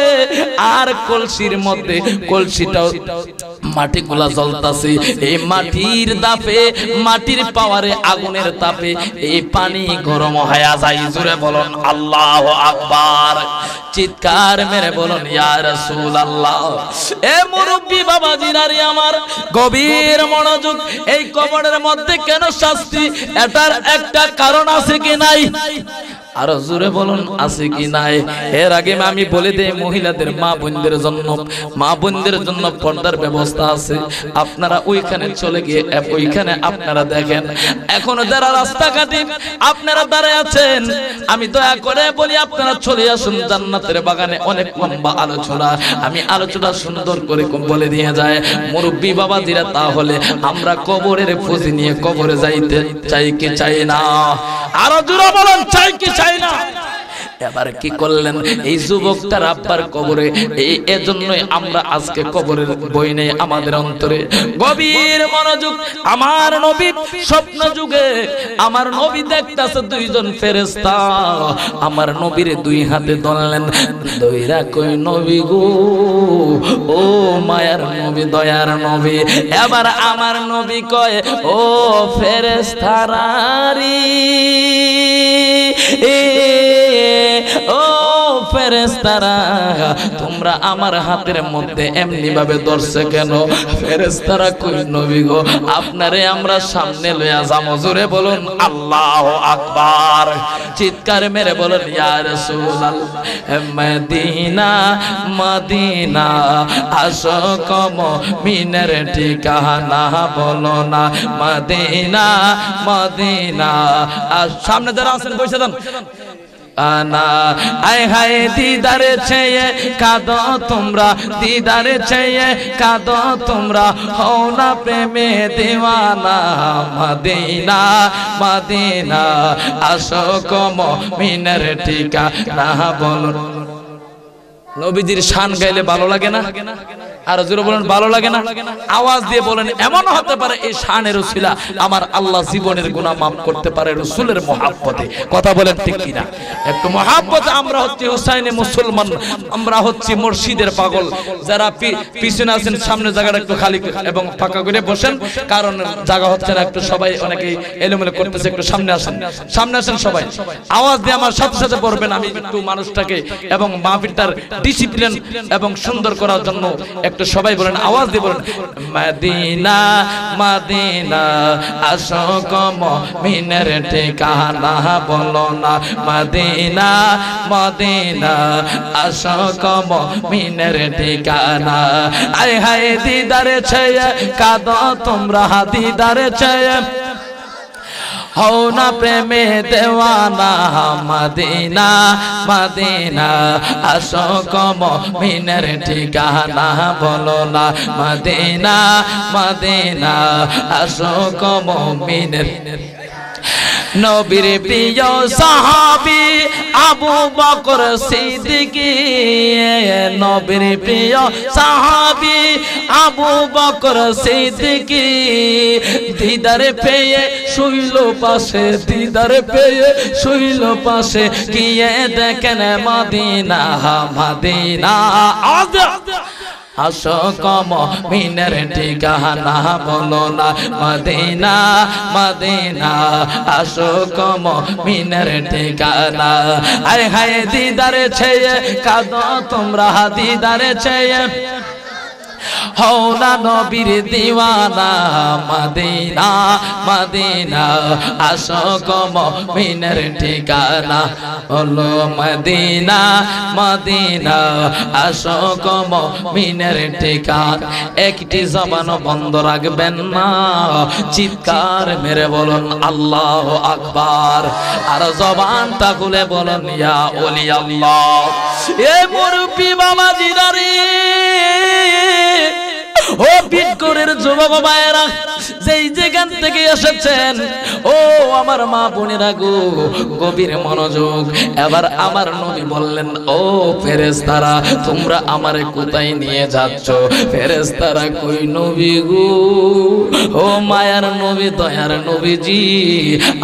আর কলসির মধ্যে কলসিটাও মাটি গুলা জ্বলতাছে এই মাটির দাপে মাটির পাওয়ারে আগুনের তাপে এই পানি গরম হয়ে যায় জুড়ে বলুন আল্লাহ আকবার চিৎকার মেরে বলুন ইয়া রাসূলুল্লাহ এ মুরব্বি বাবা জিনারি আমার গভীর মনোযোগ এই কবরের মধ্যে কেন শাস্তি এটার একটা কারণ আছে কি নাই আরো জোরে বলুন আছে কি নাই এর আগে আমি বলে দেই মহিলাদের মা বোনদের জন্য মা বোনদের জন্য পর্দার ব্যবস্থা আছে আপনারা ওইখানে চলে গিয়ে ওইখানে আপনারা দেখেন এখনো যারা রাস্তাঘাটে আপনারা দাঁড়ায় আছেন আমি দয়া করে বলি আপনারা চলে আসুন জান্নাতের বাগানে অনেক লম্বা আলোচনা আমি আলোচনা সুন্দর করে বলে দিয়ে যায় মুরব্বী দিরা তাহলে আমরা কবরের পুঁজি নিয়ে কবরে যাইতে চাই কি চাই না আরো জোরে বলেন চাই কি চাই চায় না এবার কি করলেন এই যুবকটার আব্বার কবরে এই এজন্যই আমরা আজকে কবরের বই নেই আমাদের অন্তরে গভীর মনোযোগ আমার নবী স্বপ্ন যুগে আমার নবী দেখতেছে দুইজন ফেরেস্তা আমার নবীর দুই হাতে ধরলেন দইরা কই নবী গো ও মায়ার নবী দয়ার নবী এবার আমার নবী কয় ও ফেরেস্তারারি এ ফেরেস্তারা তোমরা আমার হাতের মধ্যে এমনি ভাবে ধরছে কেন ফেরেস্তারা কই নবী গো আপনারে আমরা সামনে লইয়া যাবো জোরে বলুন আল্লাহ আকবার চিৎকার মেরে বলুন ইয়া রাসূলুল্লাহ মদিনা মদিনা আসো কম মিনের ঠিকানা বলো না মদিনা মদিনা আর সামনে যারা আছেন বসে দেন আনা আয় হায় দিদারে চেয়ে কাদ তোমরা দিদারে চেয়ে কাদ তোমরা হও না প্রেমে দেওয়ানা মদিনা মদিনা আসো কম মিনের টিকা না বল নবীজির শান গাইলে ভালো লাগে না আর জোরে বলেন ভালো লাগে না আওয়াজ দিয়ে বলেন এমন হতে পারে এই শানের উসিলা আমার আল্লাহ জীবনের গুনাহ মাফ করতে পারে রাসূলের মহাব্বতে কথা বলেন ঠিক কিনা একটু মহাব্বতে আমরা হচ্ছে হুসাইনে মুসলমান আমরা হচ্ছে মসজিদের পাগল যারা পিছনে আছেন সামনে জায়গাটা একটু খালি এবং ফাঁকা করে বসেন কারণ জায়গা হচ্ছে না একটু সবাই অনেকে এলোমেলো করতেছে একটু সামনে আসেন সামনে আসেন সবাই আওয়াজ দিয়ে আমার সাথে সাথে পড়বেন আমি একটু মানুষটাকে এবং মাহফিলটার ডিসিপ্লিন এবং সুন্দর করার জন্য এক একটু সবাই বলেন আওয়াজ দিয়ে বলেন মদিনা মদিনা আশোক মিনের ঠিকানা বলো না মদিনা মদিনা আশোক মিনের ঠিকানা আয় হায় দিদারে ছেয়ে কাদ তোমরা দিদারে ছয় হও না প্রেমে দেওয়ানা মদিনা মদিনা আসো কম মিনের ঠিকানা বলো না মদিনা মদিনা আসো কম মিনের নবীর প্রিয় সাহাবি আবু বকর সিদ্দিকি নবীর প্রিয় সাহাবি আবু বকর সিদ্দিকি দিদার পেয়ে শুইল পাশে দিদার পেয়ে শুইল পাশে গিয়ে দেখেন মদিনা মদিনা আসো কম মিনের ঠিকানা বলো না মদিনা মদিনা আসো কম মিনের ঠিকানা আরে হায় দিদারে ছেয়ে কাঁদো তোমরা দিদারে ছেয়ে হওলা নবীর দিওয়ানা মদিনা মদিনা আশোক মিনের ঠিকানা হলো মদিনা মদিনা আশোক মিনের ঠিকানা একটি জবান বন্ধ রাখবেন না চিৎকার মেরে বলুন আল্লাহ আকবার আর জবানটা খুলে বলুন ইয়া ওলি আল্লাহ এ মুরব্বী বাবা জিরারি ও বিটকোরের যুবক ভাইয়েরা যেই যেখান থেকে এসেছেন ও আমার মা বোনেরা গভীর মনোযোগ এবার আমার নবী বললেন ও তোমরা কোথায় নিয়ে যাচ্ছ কই নবী ও মায়ার নবী দয়ার নবীজি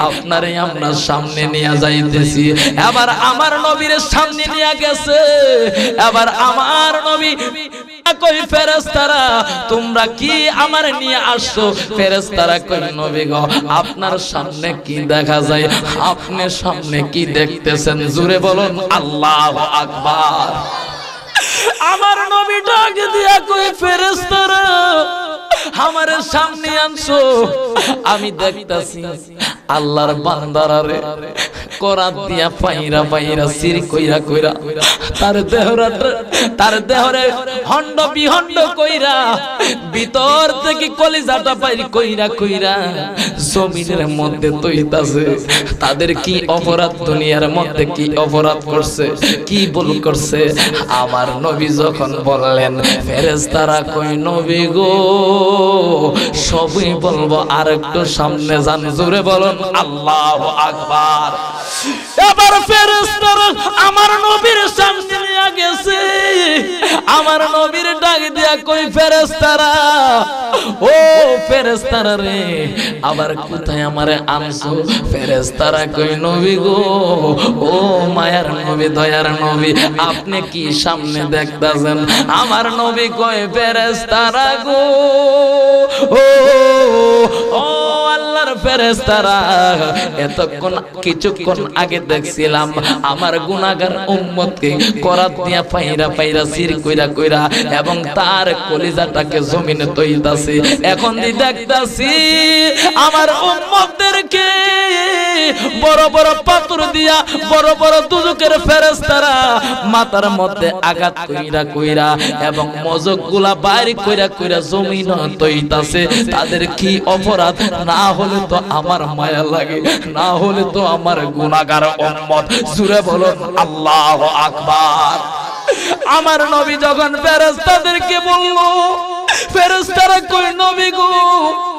আপনারে আমরা সামনে নিয়ে যাইতেছি এবার আমার নবীর সামনে নিয়ে গেছে এবার আমার নবী ফেরেশতারা তোমরা কি আমার নিয়ে আসছো কই নবী গো আপনার সামনে কি দেখা যায় আপনি সামনে কি দেখতেছেন জুরে বলুন আল্লাহ আকবার আমার নবী ডাক কই ফেরেস্তারা আমার সামনে আনছো আমি দেখতেছি আল্লাহর বান্দারা রে করা দিয়া পাইরা পাইরা সির কইরা কইরা তার দেহরা তার দেহরে হন্ড বিহন্ড কইরা ভিতর থেকে কলিজাটা পাইর কইরা কইরা জমিনের মধ্যে তৈতাছে তাদের কি অপরাধ দুনিয়ার মধ্যে কি অপরাধ করছে কি ভুল করছে আমার নবী যখন বললেন ফেরেশতারা কই নবী গো সবই বলবো আর একটু সামনে যান জোরে বলুন আল্লাহ আকবার এবার ফেরেশতারা আমার নবীর সামনে নিয়ে গেছে আমার নবীর ডাক দিয়া কই ফেরেশতারা ও ফেরেশতারা রে আবার কোথায় আমারে আনছো ফেরেশতারা কই নবী গো ও মায়ার নবী দয়ার নবী আপনি কি সামনে দেখতাছেন আমার নবী কই ফেরেশতারা গো ও ও আল্লাহর ফেরেশতারা এতক্ষণ কিছুক্ষণ আগে দেখছিলাম আমার গুণাগার উম্মতকে করাত দিয়া পাইরা পাইরা সির কইরা কইরা এবং তার কলিজাটাকে জমিনে তৈতাছে এখন দি দেখতাছি আমার উম্মতদেরকে বড় বড় পাথর দিয়া বড় বড় দুজকের ফেরেস্তারা মাতার মধ্যে আঘাত কইরা কইরা এবং মজক গুলা বাইরে কইরা কইরা জমিন তৈতাছে তাদের কি অপরাধ না হলে তো আমার মায়া লাগে না হলে তো আমার গুণ গুণাগার উম্মত জুড়ে বলুন আল্লাহ আকবার আমার নবী যখন ফেরেশতাদেরকে বলল ফেরেশতারা কই নবী গো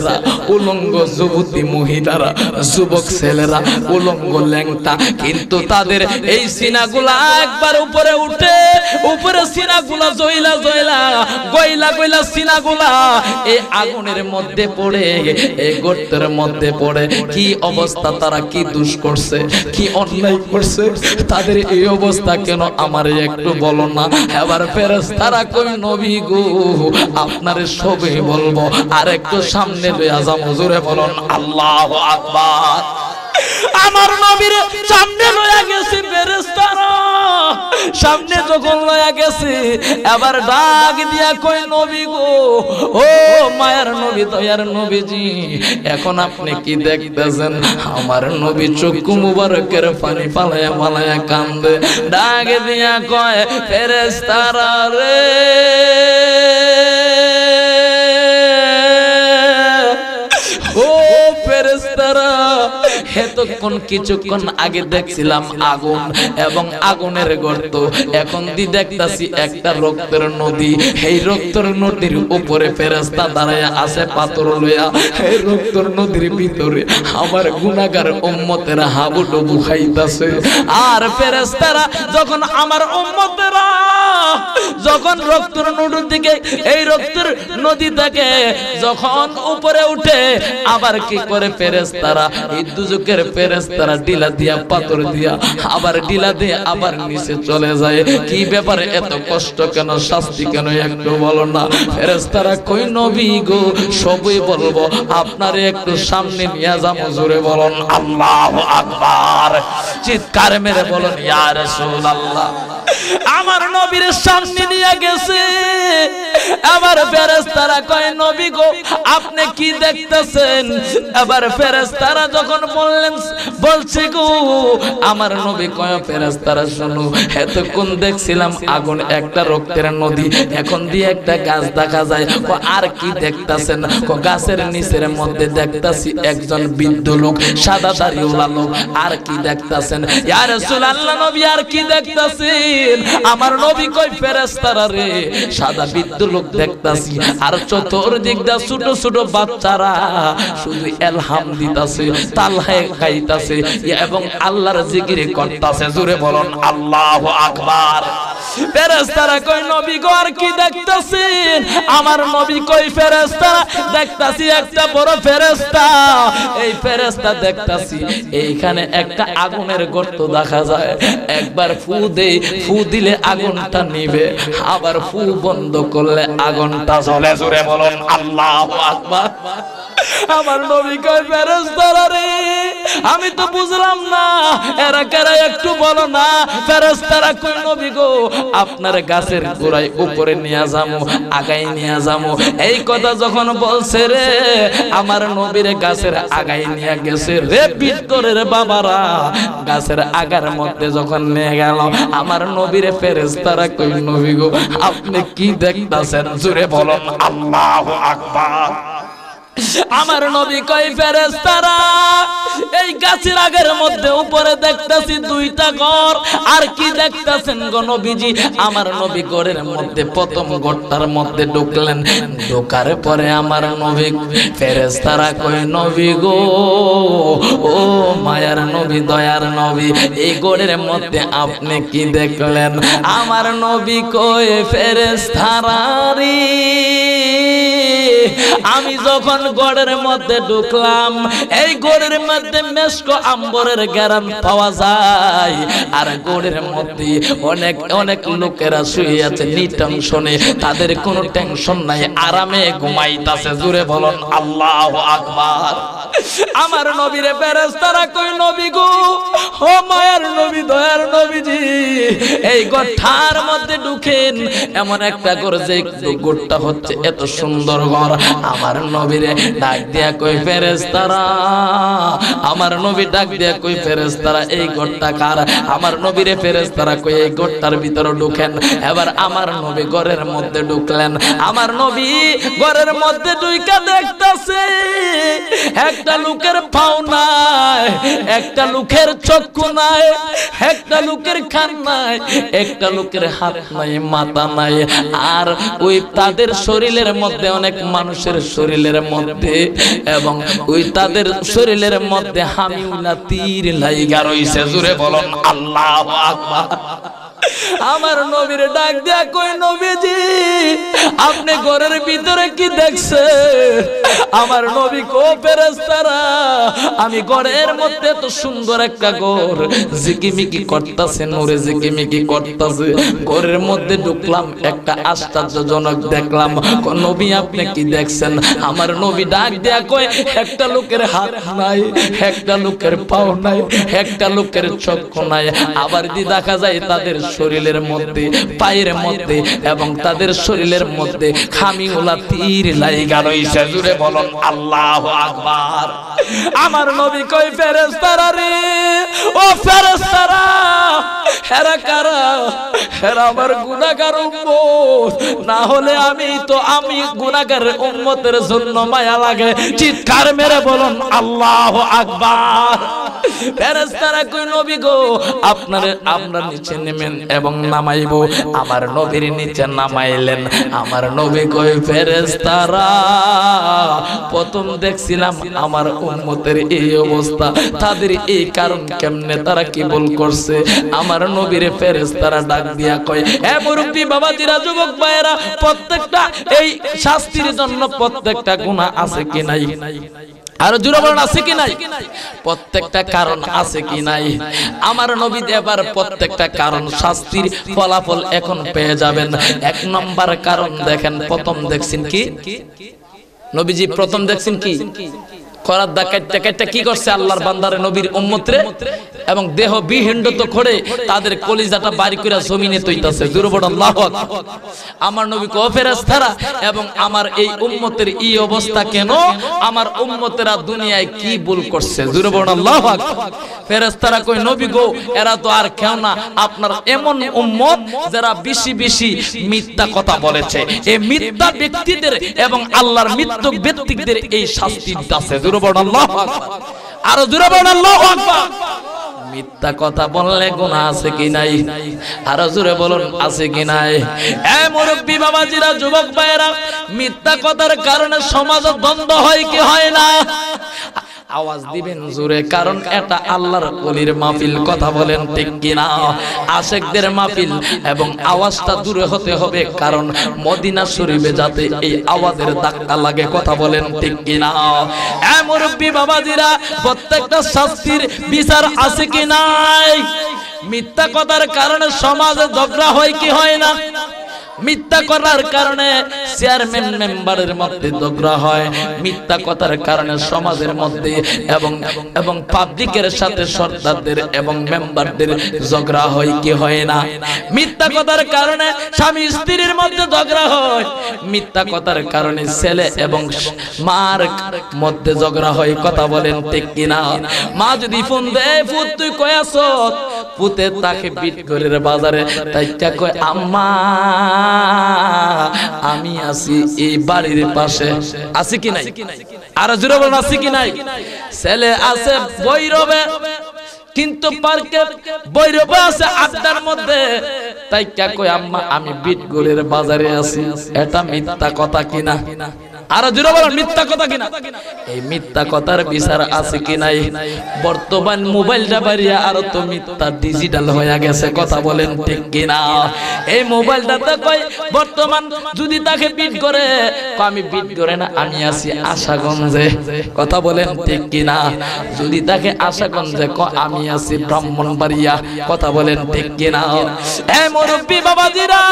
ছেলেরা উলঙ্গ যুবতী মহিলারা যুবক ছেলেরা উলঙ্গ ল্যাংটা কিন্তু তাদের এই সিনাগুলা একবার উপরে উঠে উপরে সিনাগুলা জয়লা জয়লা গইলা গইলা সিনাগুলা এই আগুনের মধ্যে পড়ে এই গর্তের মধ্যে পড়ে কি অবস্থা তারা কি দুষ করছে কি অন্যায় করছে তাদের এই অবস্থা কেন আমার একটু বলো না এবার ফেরেস তারা কই নবী গো আপনারে সবে বলবো আর একটু সামনে সামনে লয়া গেছে ফেরেশতারা সামনে যখন লয়া গেছে এবার ডাক দিয়া কই নবী গো ও মায়ের নবী দয়ার নবীজি এখন আপনি কি দেখতেছেন আমার নবী চক্ষু মুবারকের পানি পালায়া পালায়া কান্দে ডাক দিয়া কয় ফেরেশতারা রে এতক্ষণ কিছুক্ষণ আগে দেখছিলাম আগুন এবং আগুনের গর্ত এখন দি দেখতেছি একটা রক্তের নদী এই রক্তের নদীর উপরে ফেরেস্তা দাঁড়ায় আছে পাথর লইয়া এই রক্তের নদীর ভিতরে আমার গুণাগার উম্মতেরা হাবুডুবু খাইতেছে আর ফেরেস্তারা যখন আমার উম্মতেরা যখন রক্তের নদীর দিকে এই রক্তের নদী থাকে যখন উপরে উঠে আবার কি করে ফেরেস্তারা এই দুজকের ডিলা দিয়া পাথর দিয়া আবার ডিলা দিয়ে আবার নিচে চলে যায় কি ব্যাপারে এত কষ্ট কেন শাস্তি কেন একটু বলো না কই নবী গো সবই বলবো আপনারে একটু সামনে নিয়ে যাবো জোরে বলুন আল্লাহ আকবার চিৎকার মেরে বলুন ইয়া আমার নবীর সামনে নিয়ে গেছে আমার ফেরেস্তারা কয় নবী গো আপনি কি দেখতেছেন আবার ফেরেস্তারা যখন বললেন বলছে গো আমার নবী কয় ফেরেস্তারা শুনো এতক্ষণ দেখছিলাম আগুন একটা রক্তের নদী এখন দিয়ে একটা গাছ দেখা যায় ও আর কি দেখতেছেন ও গাছের নিচের মধ্যে দেখতাছি একজন বৃদ্ধ লোক সাদা দাড়িওয়ালা লোক আর কি দেখতেছেন ইয়া রাসূলুল্লাহ নবী আর কি দেখতাছেন আমার নবী কই ফেরেস্তারা রে সাদা বিদ্যুৎ লোক দেখতাছি আর চতুর্দিক দা ছোট ছোট বাচ্চারা শুধু এলহাম দিতাছে তালহায় খাইতাছে এবং আল্লাহর জিকির করতাছে জোরে বলুন আল্লাহু আকবার ফেরেস্তারা কই নবী গো আর কি দেখতাছেন আমার নবী কই ফেরেস্তারা দেখতাছি একটা বড় ফেরেস্তা এই ফেরেস্তা দেখতাছি এইখানে একটা আগুনের গর্ত দেখা যায় একবার ফু দেই ফু দিলে আগুনটা নিবে আবার ফু বন্ধ করলে আগুনটা জ্বলে জোরে বলুন আল্লাহ আকবার আমার নবী কয় ফেরেশতারা রে আমি তো বুঝলাম না এরা কারা একটু বলো না ফেরেস তারা কোন নবী গো আপনার গাছের গোড়ায় উপরে নিয়ে যাবো আগাই নিয়ে যাবো এই কথা যখন বলছে রে আমার নবীর গাছের আগাই নিয়ে গেছে রে ভিতরের বাবারা গাছের আগার মধ্যে যখন নিয়ে গেল আমার নবীর ফেরেস তারা কই নবী গো আপনি কি দেখতেছেন জুড়ে বলো আল্লাহু আকবার আমার নবী কই ফেরেস্তারা এই গাছের আগের মধ্যে উপরে দেখতাছি দুইটা ঘর আর কি দেখতাছেন গো নবীজি আমার নবী ঘরের মধ্যে প্রথম ঘরটার মধ্যে ঢুকলেন ঢোকার পরে আমার নবী ফেরেস্তারা কই নবী গো ও মায়ার নবী দয়ার নবী এই ঘরের মধ্যে আপনি কি দেখলেন আমার নবী কই ফেরেস্তারা রে আমি যখন গড়ের মধ্যে ঢুকলাম এই গড়ের মধ্যে মেস্ক আম্বরের গ্যারান পাওয়া যায় আর গড়ের মধ্যে অনেক অনেক লোকেরা শুয়ে আছে নিটেনশনে তাদের কোনো টেনশন নাই আরামে ঘুমাইতাছে জুড়ে বলুন আল্লাহ আকবার আমার নবীরে ফেরেশতারা কই নবী গো ও মায়ের নবী দয়ার নবীজি এই গঠার মধ্যে ঢুকেন এমন একটা ঘর যে ঘরটা হচ্ছে এত সুন্দর ঘর আমার নবীরে ডাক দিয়া কই ফেরেস্তারা আমার নবী ডাক দিয়া কই ফেরেস্তারা এই ঘরটা কার আমার নবীরে ফেরেস্তারা কই এই ঘরটার ভিতরে ঢুকেন এবার আমার নবী ঘরের মধ্যে ঢুকলেন আমার নবী ঘরের মধ্যে ঢুইকা দেখতাছে একটা লোকের পাও নাই একটা লোকের চক্ষু নাই একটা লোকের খান নাই একটা লোকের হাত নাই মাথা নাই আর ওই তাদের শরীরের মধ্যে অনেক মানুষ মানুষের শরীরের মধ্যে এবং ওই তাদের শরীরের মধ্যে হামিউলা তীর লাইগা রইছে জুড়ে বলেন আল্লাহ আকবার আমার নবীর ডাক দেয়া কই নবীজি আপনি ঘরের ভিতরে কি দেখছে আমার নবী কো ফেরেশতারা আমি ঘরের মধ্যে তো সুন্দর একটা ঘর জিকিমিকি করতেছে নুরে জিকিমিকি করতেছে ঘরের মধ্যে ঢুকলাম একটা আশ্চর্যজনক দেখলাম নবী আপনি কি দেখছেন আমার নবী ডাক দেয়া কই একটা লোকের হাত নাই একটা লোকের পাও নাই একটা লোকের চক্ষু নাই আবার দি দেখা যায় তাদের শরীরের মধ্যে পায়ের মধ্যে এবং তাদের শরীরের মধ্যে খামিওলা তীর লাইগা রয়েছে জুড়ে বলেন আল্লাহ আকবার আমার নবী কই ফেরেস্তারা রে ও ফেরেস্তারা হেরা কারা হেরা আমার গুনাহগার উম্মত না হলে আমি তো আমি গুনাহগার উম্মতের জন্য মায়া লাগে চিৎকার মেরে বলুন আল্লাহু আকবার ফেরেস্তারা কই নবী গো আপনার আমরা নিচে নেমেন এবং নামাইবো আমার নবীর নিচে নামাইলেন আমার নবী কই ফেরেস্তারা প্রথম দেখছিলাম আমার উম্মতের এই অবস্থা তাদের এই কারণ কেমনে তারা কি বল করছে আমার নবীর ফেরেস তারা ডাক দিয়া কয় এ মুরব্বী বাবাজিরা যুবক ভাইয়েরা প্রত্যেকটা এই শাস্তির জন্য প্রত্যেকটা গুণা আছে কি নাই আর জুরাবরণ আছে কি নাই প্রত্যেকটা কারণ আছে কি নাই আমার নবী দেবার প্রত্যেকটা কারণ শাস্তির ফলাফল এখন পেয়ে যাবেন এক নম্বর কারণ দেখেন প্রথম দেখছেন কি নবীজি প্রথম দেখছেন কি খরার দা কাটতে কি করছে আল্লাহর বান্দারে নবীর উম্মতরে এবং দেহ বিহেন্ড তো করে তাদের কলিজাটা বাড়ি করে জমিনে তৈতাছে দুর্বল আল্লাহ আমার নবী কো ফেরেশতারা এবং আমার এই উম্মতের এই অবস্থা কেন আমার উম্মতেরা দুনিয়ায় কি ভুল করছে দুর্বল আল্লাহ ফেরেশতারা কই নবী গো এরা তো আর কেউ না আপনার এমন উম্মত যারা বেশি বেশি মিথ্যা কথা বলেছে এই মিথ্যা ব্যক্তিদের এবং আল্লাহর মিথ্যক ব্যক্তিদের এই শাস্তি আছে দুর্বল আরো জোরে বড় আল্লাহ মিথ্যা কথা বললে গুনাহ আছে কি নাই আরো জোরে বলুন আছে কি নাই এ মুরব্বী বাবাজিরা যুবক ভাইয়েরা মিথ্যা কথার কারণে সমাজ দ্বন্দ্ব হয় কি হয় না আওয়াজ দিবেন জোরে কারণ এটা আল্লাহর কলির মাহফিল কথা বলেন ঠিক কিনা আশেকদের মাহফিল এবং আওয়াজটা দূরে হতে হবে কারণ মদিনা শরীফে যাতে এই আওয়াজের ধাক্কা লাগে কথা বলেন ঠিক কিনা এ মুরব্বী বাবাজিরা প্রত্যেকটা শাস্তির বিচার আছে কি নাই মিথ্যা কথার কারণে সমাজে ঝগড়া হয় কি হয় না মিথ্যা করার কারণে চেয়ারম্যান মেম্বারের মধ্যে দোগরা হয় মিথ্যা কথার কারণে সমাজের মধ্যে এবং এবং পাবলিকের সাথে সর্দারদের এবং মেম্বারদের ঝগড়া হয় কি হয় না মিথ্যা কথার কারণে স্বামী স্ত্রীর মধ্যে ঝগড়া হয় মিথ্যা কথার কারণে ছেলে এবং মার মধ্যে ঝগড়া হয় কথা বলেন ঠিক কিনা মা যদি ফোন দেয় ফুত তুই কয়াস পুতে তাকে বিট করে বাজারে তাই কয় আম্মা আমি আছি এই বাড়ির পাশে আছি কি নাই আর জোরে বলেন আছি কি নাই ছেলে আছে বৈরবে কিন্তু পার্কে বৈরবে আছে আড্ডার মধ্যে তাই কয় আম্মা আমি বিট গোলের বাজারে আছি এটা মিথ্যা কথা কিনা মিথ্যা কথা কিনা মিথ্যা আছে কি নাই মোবাইলটা কথা যদি তাকে আমি পিট আশাগঞ্জে কথা বলেন ঠিক কিনা যদি তাকে আশাগঞ্জে ক আমি আছি বাড়িয়া কথা বলেন ঠিক কিনা মুরব্বী বাবাজিরা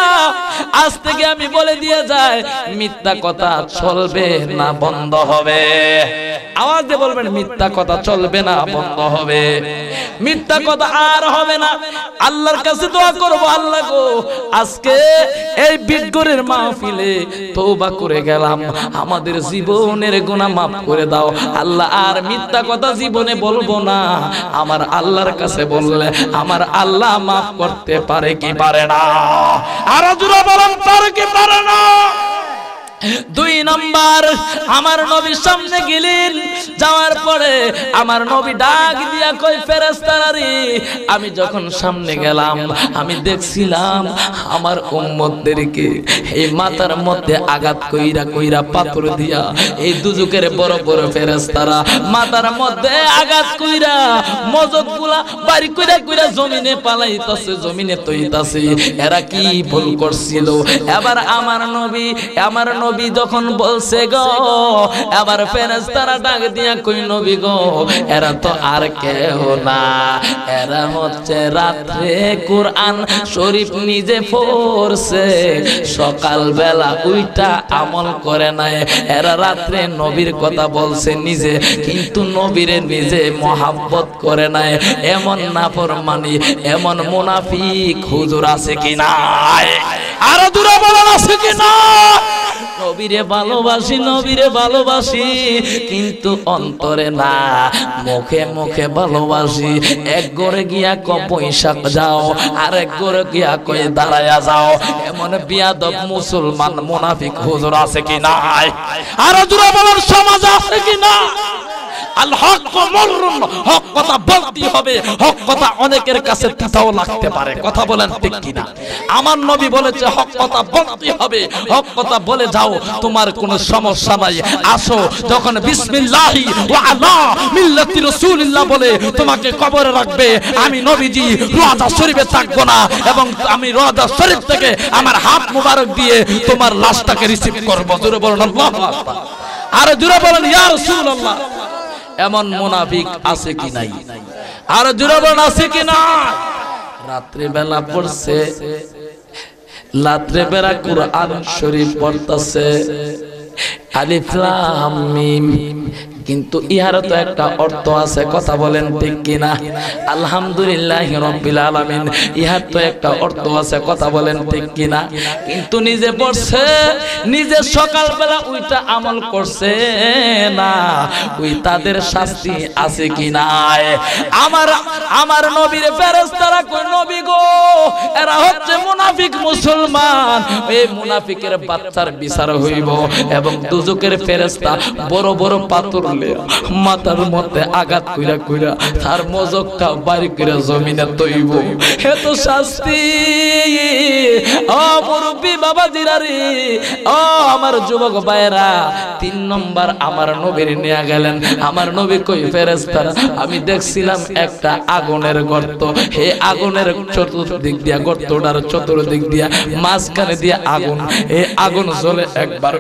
আজ থেকে আমি বলে দিয়ে যায় মিথ্যা কথা চল চলবে না বন্ধ হবে আওয়াজ দিয়ে বলবেন মিথ্যা কথা চলবে না বন্ধ হবে মিথ্যা কথা আর হবে না আল্লাহর কাছে দোয়া করব আল্লাহ গো আজকে এই বিজ্ঞরের মাহফিলে তওবা করে গেলাম আমাদের জীবনের গুনাহ maaf করে দাও আল্লাহ আর মিথ্যা কথা জীবনে বলবো না আমার আল্লাহর কাছে বললে আমার আল্লাহ maaf করতে পারে কি পারে না আর জোরে বলেন পারে কি পারে না দুই নম্বর আমার নবী সামনে গেলেন যাওয়ার পরে আমার নবী ডাক দিয়া কই ফেরেস্তারি আমি যখন সামনে গেলাম আমি দেখছিলাম আমার উম্মতদেরকে এই মাথার মধ্যে আঘাত কইরা কইরা পাথর দিয়া এই দুজুকের বড় বড় ফেরেস্তারা মাথার মধ্যে আঘাত কইরা মজকগুলা বাড়ি কইরা কইরা জমিনে পালাইতাছে জমিনে তৈতাছে এরা কি ভুল করছিল এবার আমার নবী আমার নবী নবী যখন বলছে গো আবার ফেরেস্তারা ডাক দিয়া কই নবী গো এরা তো আর কেহ না এরা হচ্ছে রাত্রে কোরআন শরীফ নিজে পড়ছে সকাল বেলা উইটা আমল করে নাই এরা রাত্রে নবীর কথা বলছে নিজে কিন্তু নবীরে নিজে মহাব্বত করে নাই এমন নাফরমানি এমন মুনাফিক হুজুর আছে কি না আরো দূরে বলার আছে কি না নবীরে ভালোবাসি নবীরে ভালোবাসি কিন্তু অন্তরে না মুখে মুখে ভালোবাসি এক গড়ে গিয়া ক পয়সা যাও আর এক গড়ে গিয়া কই দাঁড়ায়া যাও এমন বিয়াদব মুসলমান মুনাফিক হুজুর আছে কি নাই আর জোরে সমাজ আছে কি না আল হক মরুন হক কথা বলতে হবে হক কথা অনেকের কাছে লাগতে পারে কথা বলেন ঠিক আমার নবী বলেছে হক কথা বলতে হবে হক কথা বলে যাও তোমার কোনো সমস্যা নাই আসো যখন ওয়া আলা মিল্লাতি বলে তোমাকে কবরে রাখবে আমি নবীজি রোজা শরীফে থাকবো না এবং আমি রোজা শরীফ থেকে আমার হাত মুবারক দিয়ে তোমার লাশটাকে রিসিভ করব জোরে আল্লাহু আকবার আর জোরে বলেন ইয়া রাসূলুল্লাহ এমন মোনাফিক আছে কি নাই আর জুরাবন আছে কি না রাত্রে বেলা পড়ছে রাত্রে বেলা কোরআন শরীফ পড়তেছে আলিফ লাম মিম কিন্তু ইহার তো একটা অর্থ আছে কথা বলেন ঠিক কিনা আলহামদুলিল্লাহ রব্বিল আলামিন ইহার তো একটা অর্থ আছে কথা বলেন ঠিক কিনা কিন্তু নিজে পড়ছে নিজে সকালবেলা ওইটা আমল করছে না ওই তাদের শাস্তি আছে কি নাই আমার আমার নবীর ফেরেশতারা কোন নবী গো এরা হচ্ছে মুনাফিক মুসলমান এই মুনাফিকের বাচ্চার বিচার হইব এবং দুজকের ফেরেশতা বড় বড় পাথর তুলে মাথার মধ্যে আঘাত কইরা কইরা তার মজকটা বাইরে কইরা জমিনে তৈব হে তো শাস্তি ও মুরব্বী বাবা জিরারি ও আমার যুবক ভাইরা তিন নম্বর আমার নবীর নিয়ে গেলেন আমার নবী কই ফেরেস্তারা আমি দেখছিলাম একটা আগুনের গর্ত হে আগুনের চতুর্দিক দিয়া গর্তটার চতুর্দিক দিয়া মাঝখানে দিয়া আগুন এই আগুন জ্বলে একবার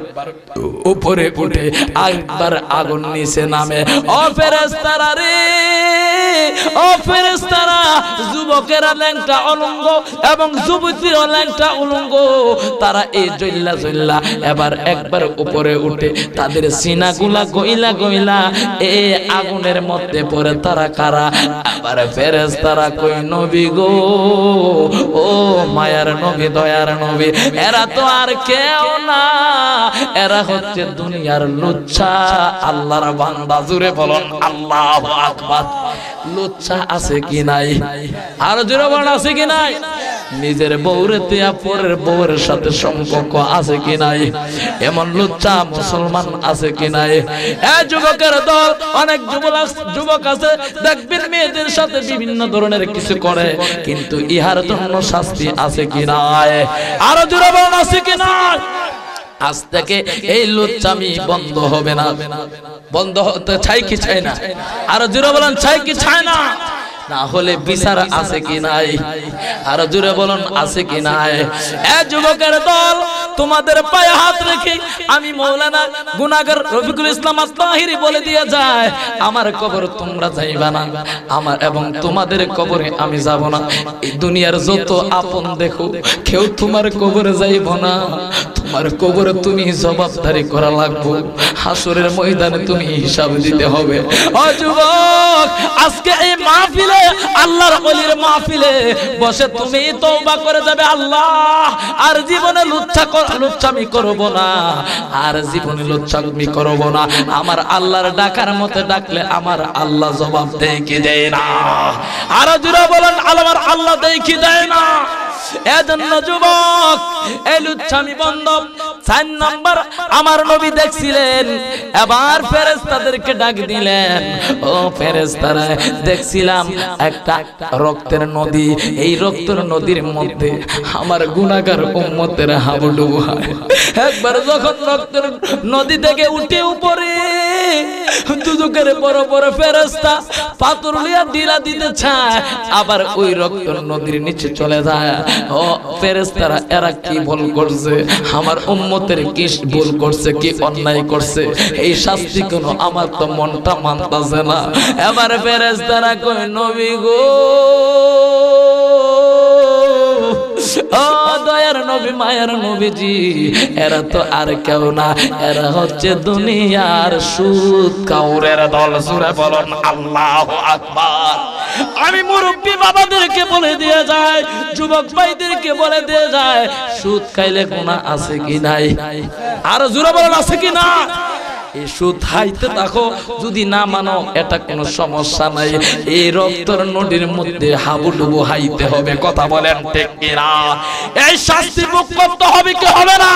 উপরে উঠে একবার আগুন নিচে নামে ও ফেরেস্তারা রে ও ফেরেস্তারা অলঙ্গ এবং তারা এই জল্লা জল্লা এবার একবার উপরে উঠে তাদের সিনাগুলা গইলা গইলা এ আগুনের মধ্যে পড়ে তারা কারা আবার ফেরেস্তারা কই নবী গো ও মায়ার নবী দয়ার নবী এরা তো আর কেউ না এরা হচ্ছে দুনিয়ার লুচ্ছা আল্লাহর আমার বান্দা জুড়ে বলুন আল্লাহ আকবার লুচ্ছা আছে কি নাই আর জুড়ে বলুন আছে কি নাই নিজের বউরে তেয়া পরের বউর সাথে সম্পর্ক আছে কি নাই এমন লুচ্চা মুসলমান আছে কি নাই এ যুবকের দল অনেক যুবক আছে দেখবেন মেয়েদের সাথে বিভিন্ন ধরনের কিছু করে কিন্তু ইহার জন্য শাস্তি আছে কি নাই আরো জুড়ে আছে কি নাই আজ থেকে এই লুচ্চামি বন্ধ হবে না বন্ধ হতে চাই কি চাই না আর জিরো বলেন চাই কি চাই না না হলে বিচার আছে কি নাই আর জুড়ে বলুন আছে কি নাই এ যুবকের দল তোমাদের পায়ে হাত রেখে আমি মৌলানা গুনাগর রফিকুল ইসলাম আসলাহিরি বলে দিয়ে যায় আমার কবর তোমরা যাইবা না আমার এবং তোমাদের কবরে আমি যাব না এই দুনিয়ার যত আপন দেখো কেউ তোমার কবরে যাইব না তোমার কবরে তুমি জবাবদারি করা লাগবো হাসুরের ময়দানে তুমি হিসাব দিতে হবে অযুবক আজকে এই মাহফিলে আল্লাহর অলির মাহফিলে বসে তুমি তওবা করে যাবে আল্লাহ আর জীবনে লুচ্ছা লুচ্ছামি করবো না আর জীবনে লুচ্ছামি করবো না আমার আল্লাহর ডাকার মতো ডাকলে আমার আল্লাহ জবাব দেখি দেয় না আর জুড়ে বলেন আমার আল্লাহ দেখি দেয় না রক্তের নদী এই রক্তের নদীর মধ্যে আমার গুণাগার উম্মতের হাবুডুবু একবার যখন রক্তের নদী থেকে উঠে উপরে দুদুকের বড় বড় ফেরেস্তা পাথর লিয়া ডিলা দিতে চায় আবার ওই রক্তের নদীর নিচে চলে যায় ও ফেরেস্তারা এরা কি ভুল করছে আমার উম্মতের কি ভুল করছে কি অন্যায় করছে এই শাস্তি কোন আমার তো মনটা মানতাছে না এবার ফেরেস্তারা কই নবী গো ও দয়ার নবী মায়ের নবীজি এরা তো আর কেউ না এরা হচ্ছে দুনিয়ার সুদ কাউরের দল সুরে বলুন আল্লাহ আকবার আমি মুরব্বী বাবাদেরকে বলে দিয়ে যায় যুবক ভাইদেরকে বলে দিয়ে যায় সুদ খাইলে কোনা আছে কি নাই আর জোরে বলুন আছে কি না এই হাইতে থাকো যদি না মানো এটা কোনো সমস্যা নাই এই রক্তর নদীর মধ্যে হাবুডুবু হাইতে হবে কথা বলেন টেকেরা এই শাস্তি হবে কি হবে না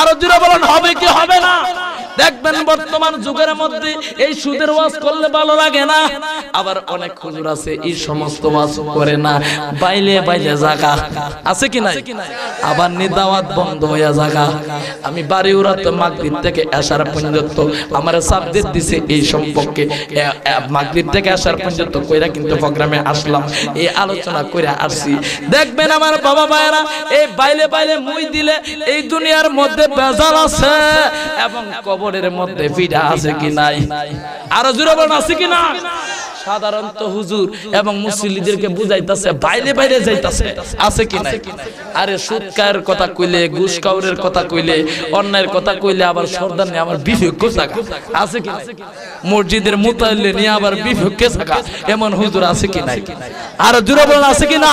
আরো জোরে বলেন হবে কি হবে না দেখবেন বর্তমান যুগের মধ্যে এই সুদের ওয়াজ করলে ভালো লাগে না আবার অনেক হুজুর আছে এই সমস্ত ওয়াজ করে না বাইলে বাইলে জাগা আছে কি নাই আবার নিদাওয়াত বন্ধ হইয়া জাগা আমি বাড়ি উড়াতে মাগরিব থেকে আসার পর্যন্ত আমার সাবজেক্ট দিছে এই সম্পর্কে মাগরিব থেকে আসার পর্যন্ত কইরা কিন্তু প্রোগ্রামে আসলাম এই আলোচনা করে আসছি দেখবেন আমার বাবা ভাইয়েরা এই বাইলে বাইলে মুই দিলে এই দুনিয়ার মধ্যে মধ্যে বেজাল আছে এবং কবরের মধ্যে ফিরা আছে কি নাই আরো জোরে বলেন আছে কি না সাধারণত হুজুর এবং মুসলিদেরকে বুঝাইতেছে বাইরে বাইরে যাইতেছে আছে কি নাই আরে সুৎকার কথা কইলে ঘুষ কাউরের কথা কইলে অন্যায়ের কথা কইলে আবার সর্দার নিয়ে আমার বিভেক্য থাকা আছে কি মসজিদের মোতাল্লে নিয়ে আবার বিভেক্যে থাকা এমন হুজুর আছে কি নাই আর জুড়ে বলেন আছে কি না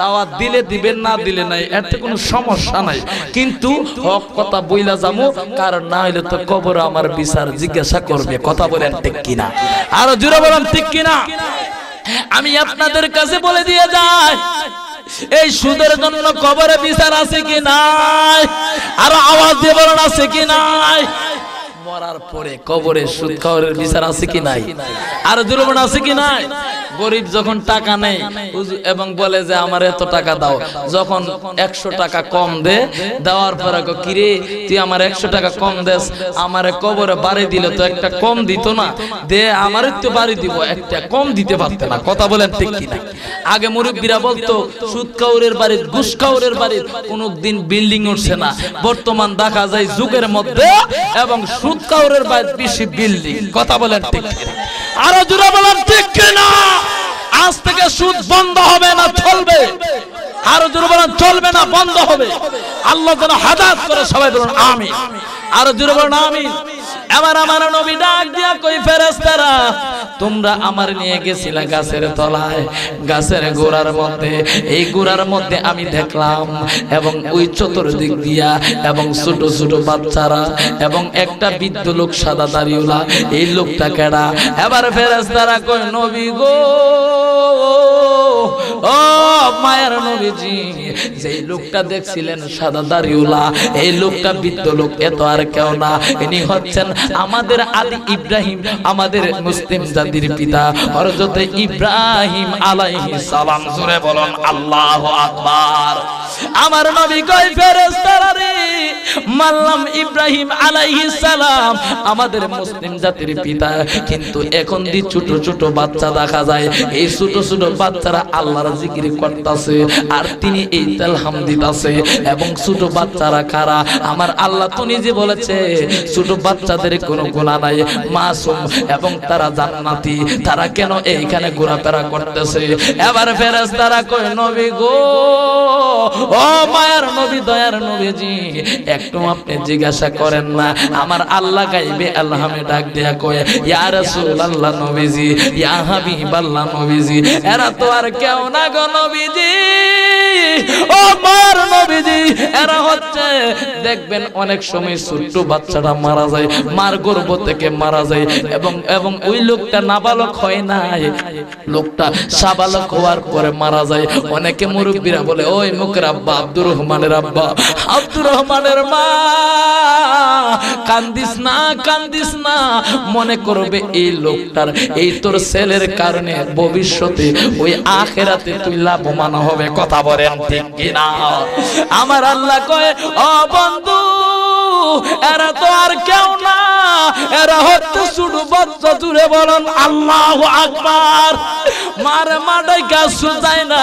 দাওয়াত দিলে দিবেন না দিলে নাই এতে কোনো সমস্যা নাই কিন্তু হক কথা বইলা যাবো কারণ না হইলে তো কবর আমার বিচার জিজ্ঞাসা করবে কথা বলেন ঠিক কিনা আর জুড়ে বলেন ঠিক কিনা আমি আপনাদের কাছে বলে দিয়ে যাই এই সুদের জন্য কবরে বিচার আছে কি নাই আর আওয়াজ দিয়ে আছে কি নাই মরার পরে কবরে সুদ খাওয়ারের বিচার আছে কি নাই আর দুর্বণ আছে কি নাই গরিব যখন টাকা নেই এবং বলে যে আমার এত টাকা দাও যখন একশো টাকা কম দে দেওয়ার পর কিরে তুই আমার একশো টাকা কম দেস আমার কবরে বাড়ি দিলে তো একটা কম দিত না দে আমার তো বাড়ি দিব একটা কম দিতে পারতে না কথা বলেন ঠিক কি না আগে মুরব্বীরা বলতো সুদ কাউরের বাড়ির ঘুষ কাউরের বাড়ির কোনদিন বিল্ডিং উঠছে না বর্তমান দেখা যায় যুগের মধ্যে এবং সুদ কাউরের বাড়ির বেশি বিল্ডিং কথা বলেন ঠিক কিনা আরো বললাম বলার ঠিক কিনা আজ থেকে সুদ বন্ধ হবে না চলবে আরো জোরে বলেন চলবে না বন্ধ হবে আল্লাহ যেন হাদাত করে সবাই বলুন আমি আরো জোরে বলেন আমি এবার আমার নবী ডাক দিয়া কই ফেরেশতারা তোমরা আমার নিয়ে গেছিলা গাছের তলায় গাছের গোড়ার মধ্যে এই গোড়ার মধ্যে আমি দেখলাম এবং ওই চতুর্দিক দিয়া এবং ছোট ছোট বাচ্চারা এবং একটা বৃদ্ধ লোক সাদা দাঁড়িওলা এই লোকটা কেডা এবার ফেরেশতারা কই নবী গো ও মায়ের নবীজি যেই লোকটা দেখছিলেন সাদা দাঁড়িওলা এই লোকটা বৃদ্ধ লোক এত আর কেউ না ইনি হচ্ছেন আচ্ছা। আমাদের আলি ইব্রাহিম আমাদের মুসলিম জাতির পিতা হরজতে ইব্রাহিম আলাইহিস সালাম জোরে বলুন আল্লাহু আকবার আমার নবী কয় ফেরেশতারা রে মাল্লাম ইব্রাহিম আলাইহিস সালাম আমাদের মুসলিম জাতির পিতা কিন্তু এখন দি ছোট ছোট বাচ্চা দেখা যায় এই ছোট ছোট বাচ্চারা আল্লাহর জিকির করতেছে আর তিনি এই তালহাম দিতাছে এবং ছোট বাচ্চারা কারা আমার আল্লাহ তো নিজে বলেছে ছোট বাচ্চাদের কোনো গুনাহ নাই মাসুম এবং তারা জান্নাতি তারা কেন এইখানে ঘোরাফেরা করতেছে এবার ফেরেশতারা কয় নবী গো ও মায়ার নবী দয়ার নবীজি একটু আপনি জিজ্ঞাসা করেন না আমার আল্লাহ গাইবে আল্লাহামে ডাক দেয়া কয়ে ইয়া রাসূলুল্লাহ নবীজি ইয়া হাবিবাল্লাহ নবীজি এরা তো আর কেউ না গো নবীজি ও মার নবীজি এরা হচ্ছে দেখবেন অনেক সময় ছোট্ট বাচ্চারা মারা যায় মার গর্ভ থেকে মারা যায় এবং এবং ওই লোকটা নাবালক হয় নাই লোকটা সাবালক হওয়ার পরে মারা যায় অনেকে মুরব্বীরা বলে ওই মুখের আব্বা আব্দুর রহমানের আব্বা আব্দুর রহমানের মা কান্দিস না কান্দিস না মনে করবে এই লোকটার এই তোর ছেলের কারণে ভবিষ্যতে ওই আখেরাতে তুই হবে কথা বলেন ঠিক কিনা আমার আল্লাহ কয় ও বন্ধু এরা তো আর কেউ না এরা হচ্ছে শুধু বাচ্চা জুড়ে বলেন আল্লাহ আকবার মারে মাঠে গাছ যায় না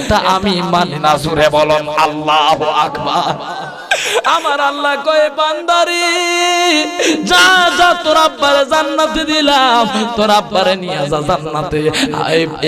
এটা আমি মানি না জুড়ে বলেন আল্লাহ আকবার আমার আল্লাহ কয়ে বান্দারি যা যা তোর আব্বারে জান্নাতে দিলাম তোর আব্বারে নিয়ে যা জান্নাতে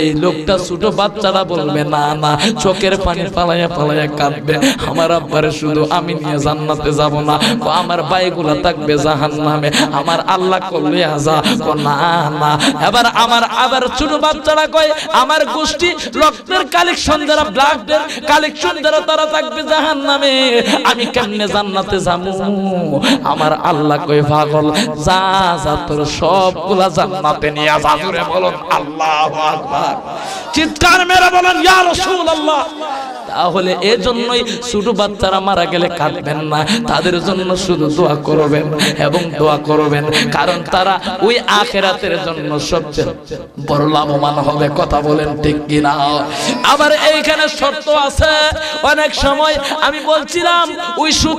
এই লোকটা ছোট বাচ্চারা বলবে না না চোখের পানি পালায়া পালায়া কাঁদবে আমার আব্বারে শুধু আমি নিয়ে জান্নাতে যাব না ও আমার বাইগুলা থাকবে জাহান্নামে আমার আল্লাহ করলে আজা ও না না এবার আমার আবার ছোট বাচ্চারা কয় আমার গোষ্ঠী রক্তের কালেকশন যারা ব্লাডের কালেকশন যারা তারা থাকবে জাহান্নামে আমি কেমনে জান্নাতে যাবো আমার আল্লাহ কই পাগল যা যা তোর সবগুলা জান্নাতে নিয়ে যা জোরে বলুন আল্লাহু আকবার চিৎকার মেরে বলেন ইয়া রাসূলুল্লাহ তাহলে এজন্যই ছোট বাচ্চারা মারা গেলে কাঁদবেন না তাদের জন্য শুধু দোয়া করবেন এবং দোয়া করবেন কারণ তারা ওই আখেরাতের জন্য সবচেয়ে বড় লাভবান হবে কথা বলেন ঠিক কিনা আবার এইখানে শর্ত আছে অনেক সময় আমি বলছিলাম ওই সুখ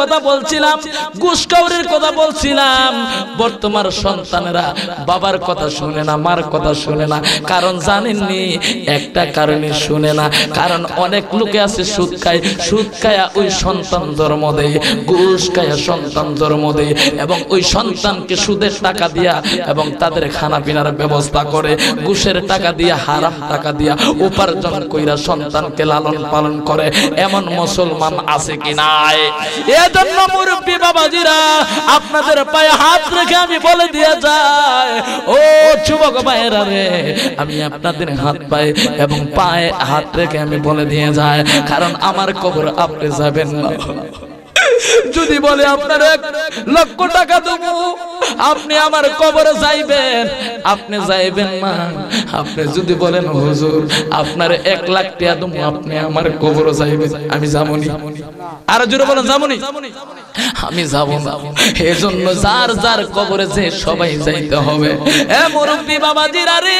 কথা বলছিলাম গুসকাউরের কথা বলছিলাম বর্তমান সন্তানেরা বাবার কথা শুনে না মার কথা শুনে না কারণ জানেননি একটা কারণে শুনে না কারণ অনেক লোকে আছে সুদ খায় সুদ খায়া ওই সন্তান ধর্ম দেয় ঘুষ খায়া সন্তান ধর্ম দেয় এবং ওই সন্তানকে সুদের টাকা দিয়া এবং তাদের খানা পিনার ব্যবস্থা করে ঘুষের টাকা দিয়া হারাম টাকা দিয়া উপার্জন কইরা সন্তানকে লালন পালন করে এমন মুসলমান আছে কি নাই এজন্য মুরব্বী বাবাজিরা আপনাদের পায়ে হাত রেখে আমি বলে দিয়ে যাই ও যুবক ভাইরা রে আমি আপনাদের হাত পায়ে এবং পায়ে হাত রেখে আমি বলে দিয়ে যাই যায় কারণ আমার কবর আপনি যাবেন না যদি বলে আপনার এক লক্ষ টাকা দেব আপনি আমার কবরে যাইবেন আপনি যাইবেন না আপনি যদি বলেন হুজুর আপনার এক লাখ টাকা দেবো আপনি আমার কবরে যাইবেন আমি যাবনি আর জোরে বলেন যাবনি আমি যাব না এজন্য যার যার কবরে যে সবাই যাইতে হবে এ মুরব্বী বাবাজিরা রে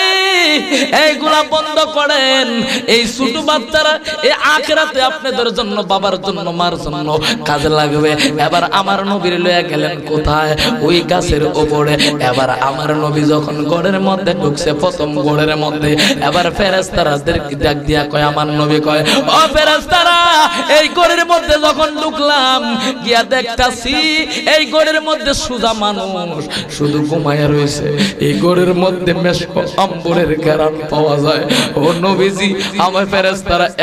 এইগুলা বন্ধ করেন এই ছোট বাচ্চারা এই আখরাতে আপনাদের জন্য বাবার জন্য মার জন্য কাজে লাগবে এবার আমার নবীর লয়ে গেলেন কোথায় ওই গাছের ওপরে এবার আমার নবী যখন গড়ের মধ্যে ঢুকছে প্রথম গড়ের মধ্যে এবার ফেরেস্তারাদের ডাক দিয়া কয় আমার নবী কয় ও ফেরেস্তারা এই গড়ের মধ্যে যখন ঢুকলাম গিয়া দেখতাছি এই গড়ের মধ্যে সুজা মানুষ শুধু রয়েছে এই গড়ের মধ্যে মেশক পাওয়া যায় ও নবীজি আমার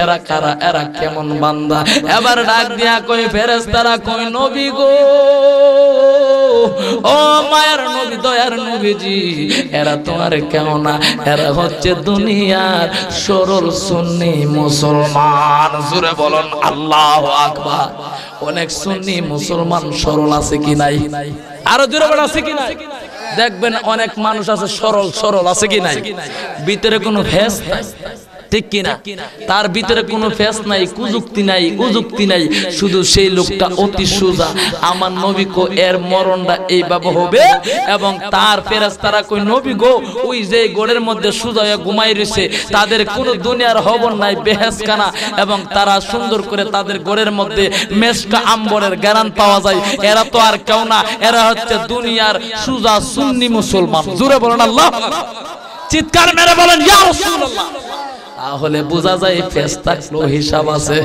এরা কারা এরা কেমন বান্দা এবার ডাক দিয়া কই কই নবী গো ও মায়ের নবী দয়ার নবীজি এরা তোমার এরা হচ্ছে দুনিয়ার সরল সুন্নি মুসলমান জুড়ে বলুন আল্লাহ আকবার অনেক সুন্নি মুসলমান সরল আছে কি নাই আরো জোরে আছে কি নাই দেখবেন অনেক মানুষ আছে সরল সরল আছে কি নাই ভিতরে কোনো ভেস নাই ঠিক কিনা তার ভিতরে কোনো ফেস নাই কুযুক্তি নাই উযুক্তি নাই শুধু সেই লোকটা অতি সোজা আমার নবী কো এর মরণটা এইভাবে হবে এবং তার ফেরেশতারা কই নবী গো ওই যে গোড়ের মধ্যে সোজা ঘুমাই রইছে তাদের কোনো দুনিয়ার হবন নাই বেহেসখানা এবং তারা সুন্দর করে তাদের গোড়ের মধ্যে মেসকা আম্বরের গ্যারান পাওয়া যায় এরা তো আর কেউ না এরা হচ্ছে দুনিয়ার সুজা সুন্নি মুসলমান জুড়ে বলেন আল্লাহ চিৎকার মেরে বলেন ইয়া রাসূলুল্লাহ তাহলে বোঝা যায় ফেস থাকলো হিসাব আছে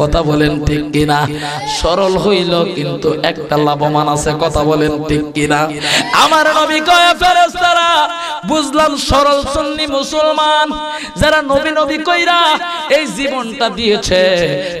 কথা বলেন ঠিক কিনা সরল হইল কিন্তু একটা লাভমান আছে কথা বলেন ঠিক কিনা আমার নবী কয়ে ফেরেস্তারা বুঝলাম সরল সুন্নি মুসলমান যারা নবী নবী কইরা এই জীবনটা দিয়েছে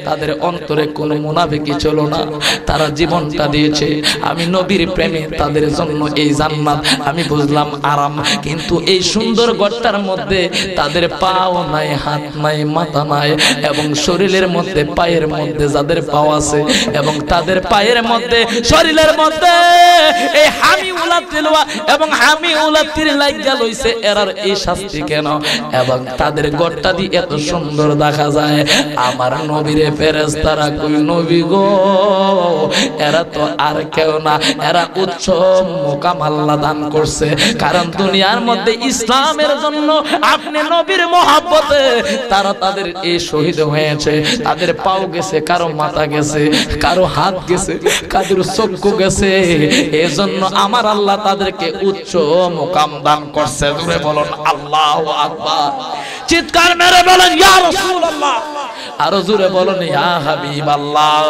তাদের অন্তরে কোনো মুনাফিকি ছিল না তারা জীবনটা দিয়েছে আমি নবীর প্রেমে তাদের জন্য এই জান্নাত আমি বুঝলাম আরাম কিন্তু এই সুন্দর ঘরটার মধ্যে তাদের পাও নাই হাত নাই মাথা নাই এবং শরীরের মধ্যে পায়ের মধ্যে যাদের পাওয়া আছে এবং তাদের পায়ের মধ্যে শরীরের মধ্যে এই হামি উলা তিলওয়া এবং হামি উলা তীর লাগিয়া লইছে এরার এই শাস্তি কেন এবং তাদের গড়টা দি এত সুন্দর দেখা যায় আমার নবীরে ফেরেস তারা কই নবী গো এরা তো আর কেউ না এরা উচ্চ মোকাম আল্লাহ দান করছে কারণ দুনিয়ার মধ্যে ইসলামের জন্য আপনি নবীর মহাব্বতে তারা তাদের এ শহীদ হয়েছে তাদের পাও গেছে কারো মাথা গেছে কারো হাত গেছে কাদের চক্ষু গেছে এজন্য আমার আল্লাহ তাদেরকে উচ্চ মোকাম দান করছে বলুন আল্লাহ আকবার চিৎকার মেরে বলেন ইয়া রাসূলুল্লাহ আরো জোরে বলেন ইয়া হাবিব আল্লাহ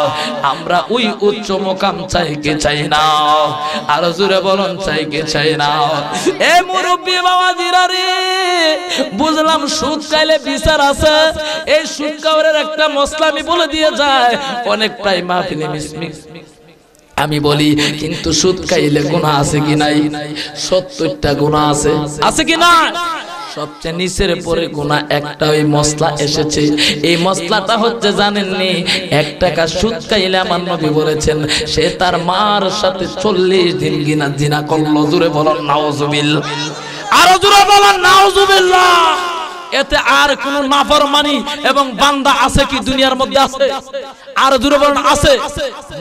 আমরা ওই উচ্চ মোকাম চাই কে চাই না আরো জোরে বলেন চাই কে চাই না এ মুরব্বী বাবা জিরারে বুঝলাম সুদ চাইলে বিচার আছে এই সুদ কাউরের একটা মশলা আমি বলে দিয়ে যায় অনেক প্রায় মাহফিলে মিসমিস আমি বলি কিন্তু সুদ খাইলে গুণা আছে কি নাই সত্তরটা গুণা আছে আছে কি না সবচেয়ে নিচের পরে একটা ওই মশলা এসেছে এই মশলাটা হচ্ছে জানেননি এক টাকা নবী বলেছেন সে তার মার সাথে চল্লিশ দিন গিনা জিনা করলো জুড়ে বলেন নাওজুবিল আরো জুড়ে বলেন নাওজুবিল্লাহ এতে আর কোন নাফরমানি এবং বান্দা আছে কি দুনিয়ার মধ্যে আছে আর জুড়ে আছে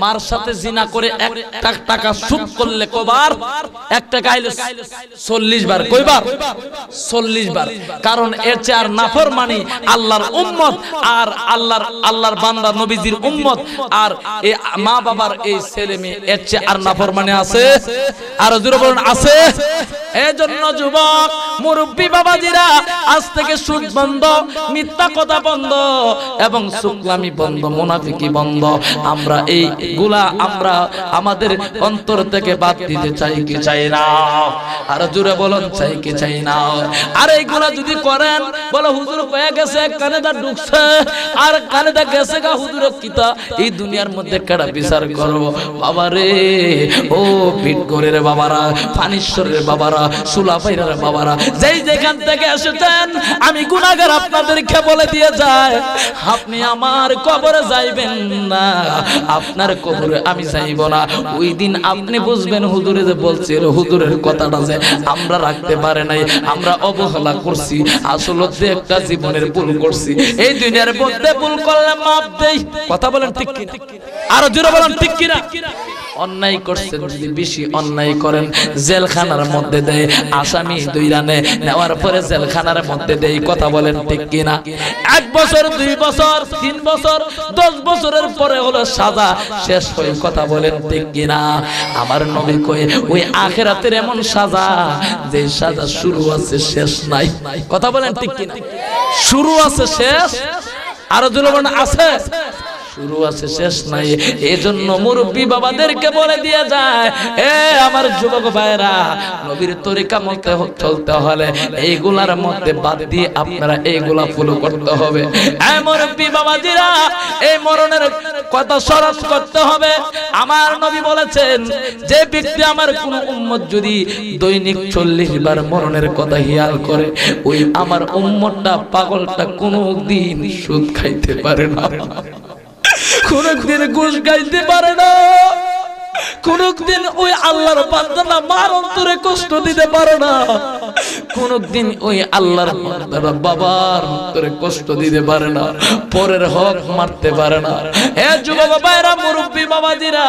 মার সাথে জিনা করে এক টাকা সুখ করলে কবার এক টাকা আইলে চল্লিশ বার কইবার চল্লিশ বার কারণ এর চেয়ে আর নাফর মানি আল্লাহর উম্মত আর আল্লাহর আল্লাহর বান্দা নবীজির উম্মত আর এই মা বাবার এই ছেলে মেয়ে এর চেয়ে আর নাফর মানি আছে আর জুড়ে বলেন আছে এজন্য যুবক মুরব্বী বাবাজিরা আজ থেকে সুদ বন্ধ মিথ্যা কথা বন্ধ এবং শুক্লামি বন্ধ মোনাফিকি বন্ধ আমরা এই গুলা আমরা আমাদের অন্তর থেকে বাদ দিতে চাই কি চাই না আর জুড়ে বলুন চাই কি চাই না আর এই গুলা যদি করেন বলে হুজুর কয়ে গেছে কানে দা ঢুকছে আর কানে দা গেছে গা হুজুর কিতা এই দুনিয়ার মধ্যে কেডা বিচার করব বাবা রে ও পিট ভিটকরের বাবারা ফানিশ্বরের বাবারা সুলা সুলাফাইরার বাবারা যেই যেখান থেকে এসেছেন আমি গুণাগার আপনাদেরকে বলে দিয়ে যায় আপনি আমার কবরে যাইবেন না আপনার কবরে আমি চাইব না ওই দিন আপনি বুঝবেন হুজুরে যে বলছে হুজুরের কথাটা যে আমরা রাখতে পারে নাই আমরা অবহেলা করছি আসল আসলে একটা জীবনের ভুল করছি এই দুনিয়ার মধ্যে ভুল করলে মাপ দেই কথা বলেন ঠিক কিনা আরো জোরে বলেন ঠিক কিনা অন্যায় করছেন যদি বেশি অন্যায় করেন জেলখানার মধ্যে দেয় আসামি দুই রানে নেওয়ার পরে জেলখানার মধ্যে দেয় কথা বলেন ঠিক কিনা এক বছর দুই বছর তিন বছর দশ বছরের পরে হলো সাজা শেষ হয়ে কথা বলেন ঠিক কিনা আমার নবী কয়ে ওই আখেরাতের এমন সাজা যে সাজা শুরু আছে শেষ নাই কথা বলেন ঠিক কিনা শুরু আছে শেষ আরো দুলবন আছে শুরু আছে শেষ নাই এজন্য মুরব্বী বাবাদেরকে বলে দিয়ে যায় এ আমার যুবক ভাইরা নবীর তরিকা মতে চলতে হলে এইগুলার মধ্যে বাদ দিয়ে আপনারা এইগুলা ফলো করতে হবে এ মুরব্বী বাবাজিরা এই মরণের কথা স্মরণ করতে হবে আমার নবী বলেছেন যে ব্যক্তি আমার কোন উম্মত যদি দৈনিক চল্লিশ বার মরণের কথা হিয়াল করে ওই আমার উম্মতটা পাগলটা কোনো দিন সুদ খাইতে পারে না কোনদিন ঘুষ গাইতে পারে না কোনদিন ওই আল্লাহর বান্দারা মার অন্তরে কষ্ট দিতে পারে না কোনদিন ওই আল্লাহর বান্দারা বাবার অন্তরে কষ্ট দিতে পারে না পরের হক মারতে পারে না এ যুবক ভাইরা মুরব্বী বাবাজিরা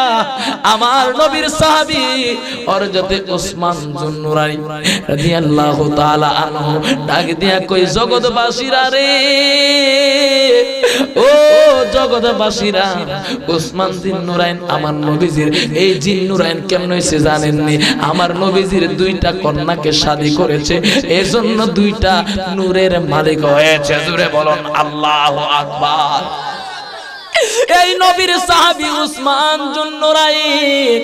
আমার নবীর সাহাবী হযরত ওসমান জুনুরাই রাদিয়াল্লাহু তাআলা আনহু ডাক দিয়া কই জগৎবাসীরা রে ও জগৎবাসীরা ওসমান জুনুরাইন আমার নবীজির এই জিন্নুরাইন কেমন হয়েছে জানেননি আমার নবীজির দুইটা কন্যাকে শাদি করেছে এজন্য দুইটা নূরের মালিক হয়েছে জুড়ে বলুন আল্লাহ আকবার এই নবীর সাহাবি উসমান জুন্নুরাইন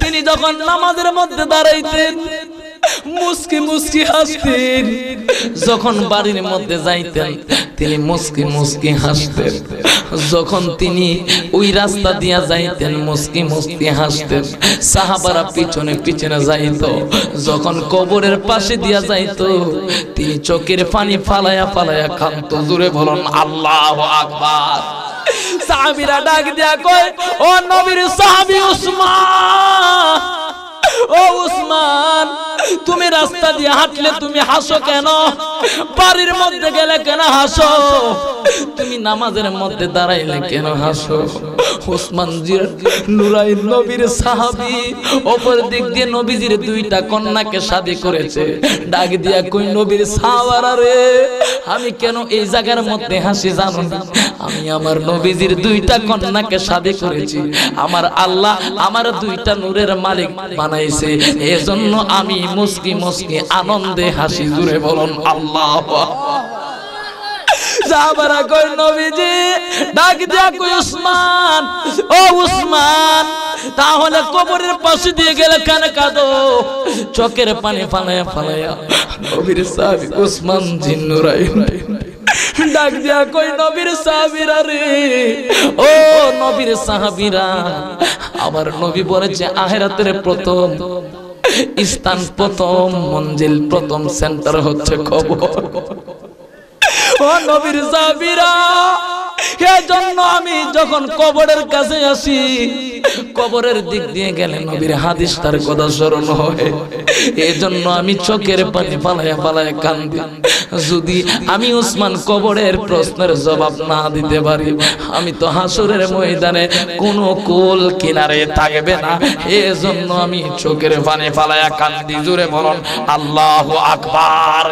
তিনি যখন নামাজের মধ্যে দাঁড়াইতেন মুসকি মুসকি হাসতেন যখন বাড়ির মধ্যে যাইতেন তিনি মুসকি মুসকি হাসতেন যখন তিনি ওই রাস্তা দিয়া যাইতেন মুসকি মুসকি হাসতেন সাহাবারা পিছনে পিছনে যাইত যখন কবরের পাশে দিয়া যাইত তিনি চোখের পানি ফালায়া ফালায়া খান্ত জুড়ে বলুন আল্লাহ আকবার সাহাবিরা ডাক দিয়া কয় ও নবীর সাহাবি উসমান ও উসমান তুমি রাস্তা দিয়ে হাঁটলে তুমি হাসো কেন বাড়ির মধ্যে গেলে কেন হাসো তুমি নামাজের মধ্যে দাঁড়াইলে কেন হাসো আমি কেন এই জায়গার মধ্যে হাসি জানো আমি আমার নবীজির দুইটা কন্যাকে সাদে করেছি আমার আল্লাহ আমার দুইটা নূরের মালিক বানাইছে এজন্য আমি মুসকি মুসকি আনন্দে হাসি জুড়ে বলুন আল্লাহ ডাক দিয়া কই তাহলে কবরের পাশে দিয়ে গেলে কেন কাঁদো চোখের পানি উসমান জিন্নুরাই ডাক দিয়া কই নবীর রে ও নবীর আমার নবী বলেছে আহেরাতের প্রথম স্থান প্রথম মঞ্জিল প্রথম সেন্টার হচ্ছে খবর ও নবীর সাবিরা এজন্য আমি যখন কবরের কাছে আসি কবরের দিক দিয়ে গেলে নবীর হাদিস তার কথা স্মরণ হয় এজন্য আমি চোখের পানি পালায়া কান্দি যদি আমি উসমান কবরের প্রশ্নের জবাব না দিতে পারি আমি তো হাসুরের ময়দানে কোনো কোল কিনারে থাকবে না এজন্য আমি চোখের পানি পালায়া কান্দি জুড়ে বলুন আল্লাহ আকবার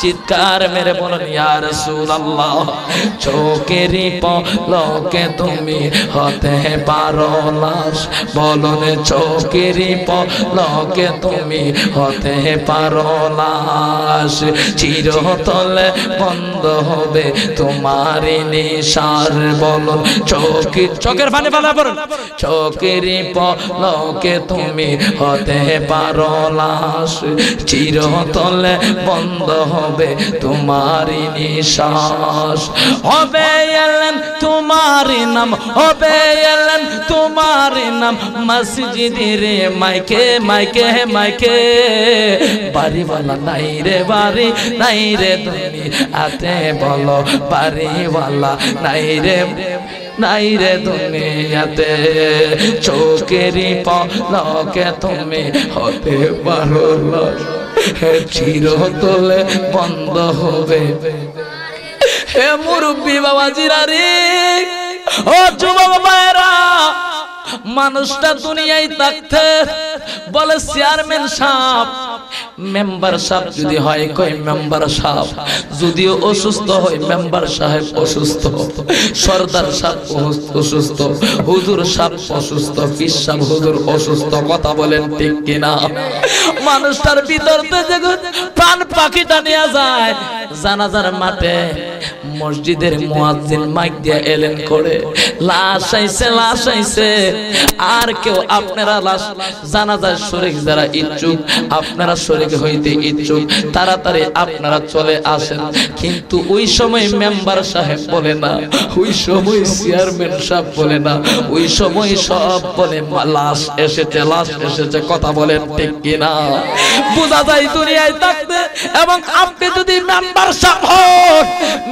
চিৎকার মেরে বলুন ইয়ার সুল আল্লাহ চোখের পলকে তুমি হতে পারো লাশ বলুন চোখের পলকে তুমি হতে পারো লাশ চিরতলে বন্ধ হবে তোমার নিশার বলুন চোখ চোখের ফানে ফালা বলুন চোখের পলকে তুমি হতে পারো লাশ চিরতলে বন্ধ হবে তোমার নিশ্বাস হবে এলেন তোমার নাম হবে এলেন তোমার নাম মসজিদের মাইকে মাইকে মাইকে বাড়িওয়ালা নাই রে বাড়ি নাই রে তুমি আতে বলো বাড়িওয়ালা নাই রে নাই রে দুনিয়াতে চোখেরই পলকে তুমি হতে পারো চিরতলে বন্ধ হবে এ মুরব্বী বাবা ও যুবক ভাইরা মানুষটা দুনিয়ায় থাকতে বলে চেয়ারম্যান সাপ মেম্বার সাপ যদি হয় কয় মেম্বার সাপ যদিও অসুস্থ হয় মেম্বার সাহেব অসুস্থ সর্দার সাহেব অসুস্থ হুজুর সাহেব অসুস্থ পীর সাহেব হুজুর অসুস্থ কথা বলেন ঠিক না মানুষটার ভিতর থেকে প্রাণ পাখিটা নিয়ে যায় জানাজার মাঠে মসজিদের মোয়াজ্জিন মাইক দিয়ে এলেন করে লাশ আইছে লাশ আইছে আর কেউ আপনারা লাশ জানাজার শরীক যারা ইচ্ছুক আপনারা শরীক হইতে ইচ্ছুক তাড়াতাড়ি আপনারা চলে আসেন কিন্তু ওই সময় মেম্বার সাহেব বলে না ওই সময় চেয়ারম্যান সাহেব বলে না ওই সময় সব বলে লাশ এসেছে লাশ এসেছে কথা বলেন ঠিক কিনা বোঝা যায় দুনিয়ায় থাকতে এবং আপনি যদি মেম্বার সাহেব হন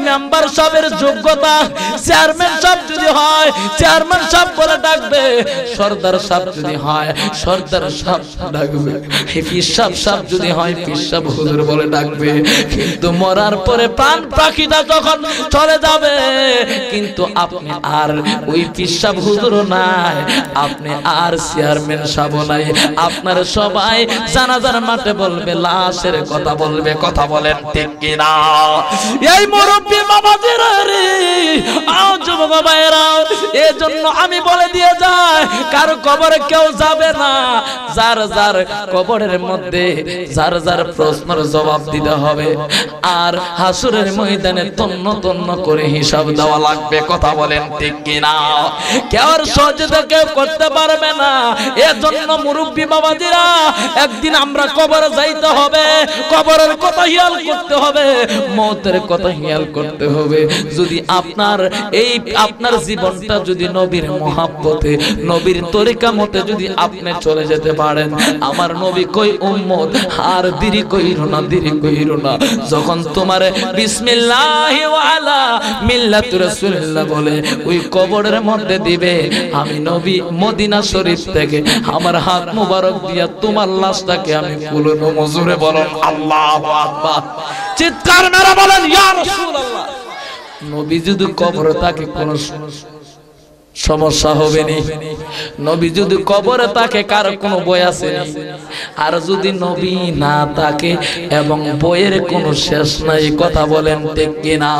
মেম্বার মেম্বার সবের যোগ্যতা চেয়ারম্যান সব যদি হয় চেয়ারম্যান সব বলে ডাকবে সর্দার সাহেব যদি হয় সর্দার সাহেব ডাকবে পিসাব সাহেব যদি হয় পিসাব হুজুর বলে ডাকবে কিন্তু মরার পরে প্রাণ পাখিটা তখন চলে যাবে কিন্তু আপনি আর ওই পিসাব হুজুর নাই আপনি আর চেয়ারম্যান সাহেব নাই আপনার সবাই জানাজার মাঠে বলবে লাশের কথা বলবে কথা বলেন ঠিক কিনা এই মুরব্বী মা নামাজেরা রে আও যুবক ভাইরা এজন্য আমি বলে দিয়ে যাই কার কবরে কেউ যাবে না যার যার কবরের মধ্যে যার যার জবাব দিতে হবে আর হাসুরের ময়দানে তন্ন তন্ন করে হিসাব দেওয়া লাগবে কথা বলেন ঠিক কেউ কেউ করতে পারবে না এজন্য মুরব্বী বাবাজিরা একদিন আমরা কবরে যাইতে হবে কবরের কথা হিয়াল করতে হবে মতের কথা হিয়াল করতে হবে যদি আপনার এই আপনার জীবনটা যদি নবীর মহাব্বতে নবীর তরিকা মতে যদি আপনি চলে যেতে পারেন আমার নবী কই উম্মত আর দেরি কইর না দেরি কইর না যখন তোমার বিসমিল্লাহ ওয়ালা মিল্লাত রাসূলুল্লাহ বলে ওই কবরের মধ্যে দিবে আমি নবী মদিনা শরীফ থেকে আমার হাত মুবারক দিয়া তোমার লাশটাকে আমি ফুলনো মজুরে বলেন আল্লাহু আকবার চিৎকার মেরা বলেন ইয়া রাসূলুল্লাহ নবী যদি কবরে তাকে কোন সমস্যা হবে নি নবী যদি কবরে তাকে কার কোনো বই আছে আর যদি নবী না তাকে এবং বইয়ের কোনো শেষ নাই কথা বলেন ঠিক না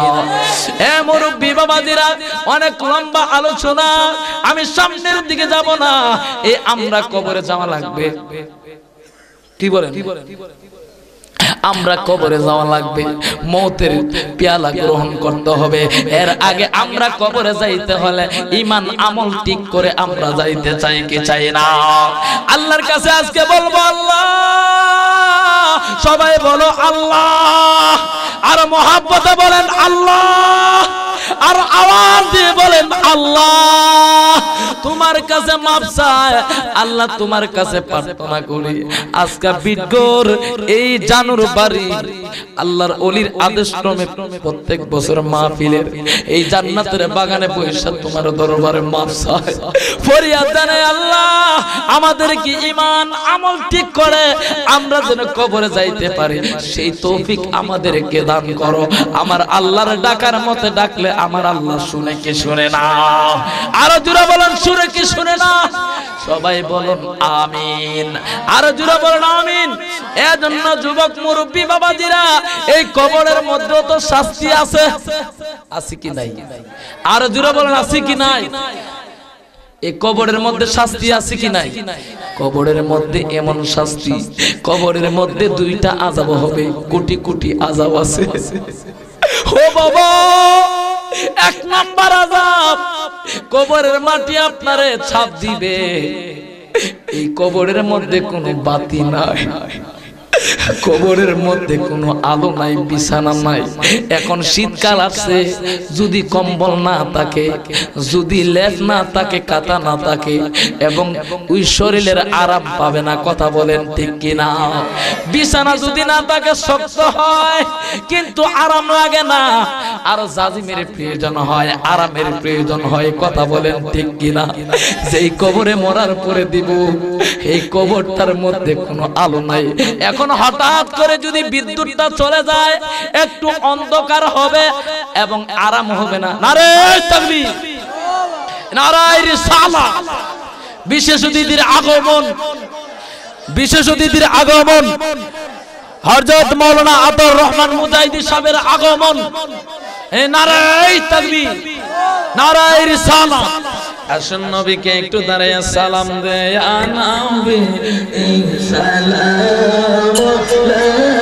এ মুরব্বী বাবাজিরা অনেক লম্বা আলোচনা আমি সামনের দিকে যাব না এ আমরা কবরে যাওয়া লাগবে কি বলেন কি বলেন আমরা কবরে যাওয়া লাগবে মৌতের পেয়ালা গ্রহণ করতে হবে এর আগে আমরা কবরে যাইতে হলে ইমান আমল ঠিক করে আমরা যাইতে চাই কি চাই না আল্লাহর কাছে আজকে বলবো আল্লাহ সবাই বলো আল্লাহ আর মহাব্বতে বলেন আল্লাহ আর আওয়াজ দিয়ে বলেন আল্লাহ তোমার কাছে মাপ চায় আল্লাহ তোমার কাছে প্রার্থনা করি আজকে বিগর এই জানুর বাড়ি আল্লাহর ওলির আদেশ ক্রমে প্রত্যেক বছর মাহফিলের এই জান্নাতের বাগানে বৈশাখ তোমার দরবারে মাপ চায় ফরিয়াদ জানে আল্লাহ আমাদের কি ঈমান আমল ঠিক করে আমরা যেন কবরে যাইতে পারি সেই তৌফিক আমাদেরকে দান করো আমার আল্লাহর ডাকার মতে ডাকলে আমার আল্লাহ শুনে কি শুনে না আরো জুড়ে বলেন শুনে কি শুনে না সবাই বলেন আমিন আরো জুড়ে বলেন আমিন এজন্য যুবক মুরব্বী বাবা জিরা এই কবরের মধ্যে তো শাস্তি আছে আছে কি নাই আরো জুড়ে বলেন আছে কি নাই এই কবরের মধ্যে শাস্তি আছে কি নাই কবরের মধ্যে এমন শাস্তি কবরের মধ্যে দুইটা আজাব হবে কোটি কোটি আজাব আছে ও বাবা এক নাম্বার আজাব কবরের মাটি আপনারে ছাপ দিবে এই কবরের মধ্যে কোনো বাতি নাই কবরের মধ্যে কোনো আলো নাই বিছানা নাই এখন শীতকাল আছে যদি কম্বল না থাকে যদি লেজ না থাকে কাতা না থাকে এবং ওই শরীরের আরাম পাবে না কথা বলেন ঠিক কিনা বিছানা যদি না থাকে শক্ত হয় কিন্তু আরাম লাগে না আর জাজিমের প্রয়োজন হয় আরামের প্রয়োজন হয় কথা বলেন ঠিক কিনা যেই কবরে মরার পরে দিব এই কবরটার মধ্যে কোনো আলো নাই এখন হঠাৎ করে যদি বিদ্যুৎটা চলে যায় একটু অন্ধকার হবে এবং আরাম হবে না বিশেষ আগমন বিশেষ অতিথির আগমন হযরত মৌলানা আতর রহমান মুজাহিদি সাহেবের আগমন নারায় নারায় আসুন নবীকে একটু দাঁড়ায় সালাম দেয় আনাবি সালাম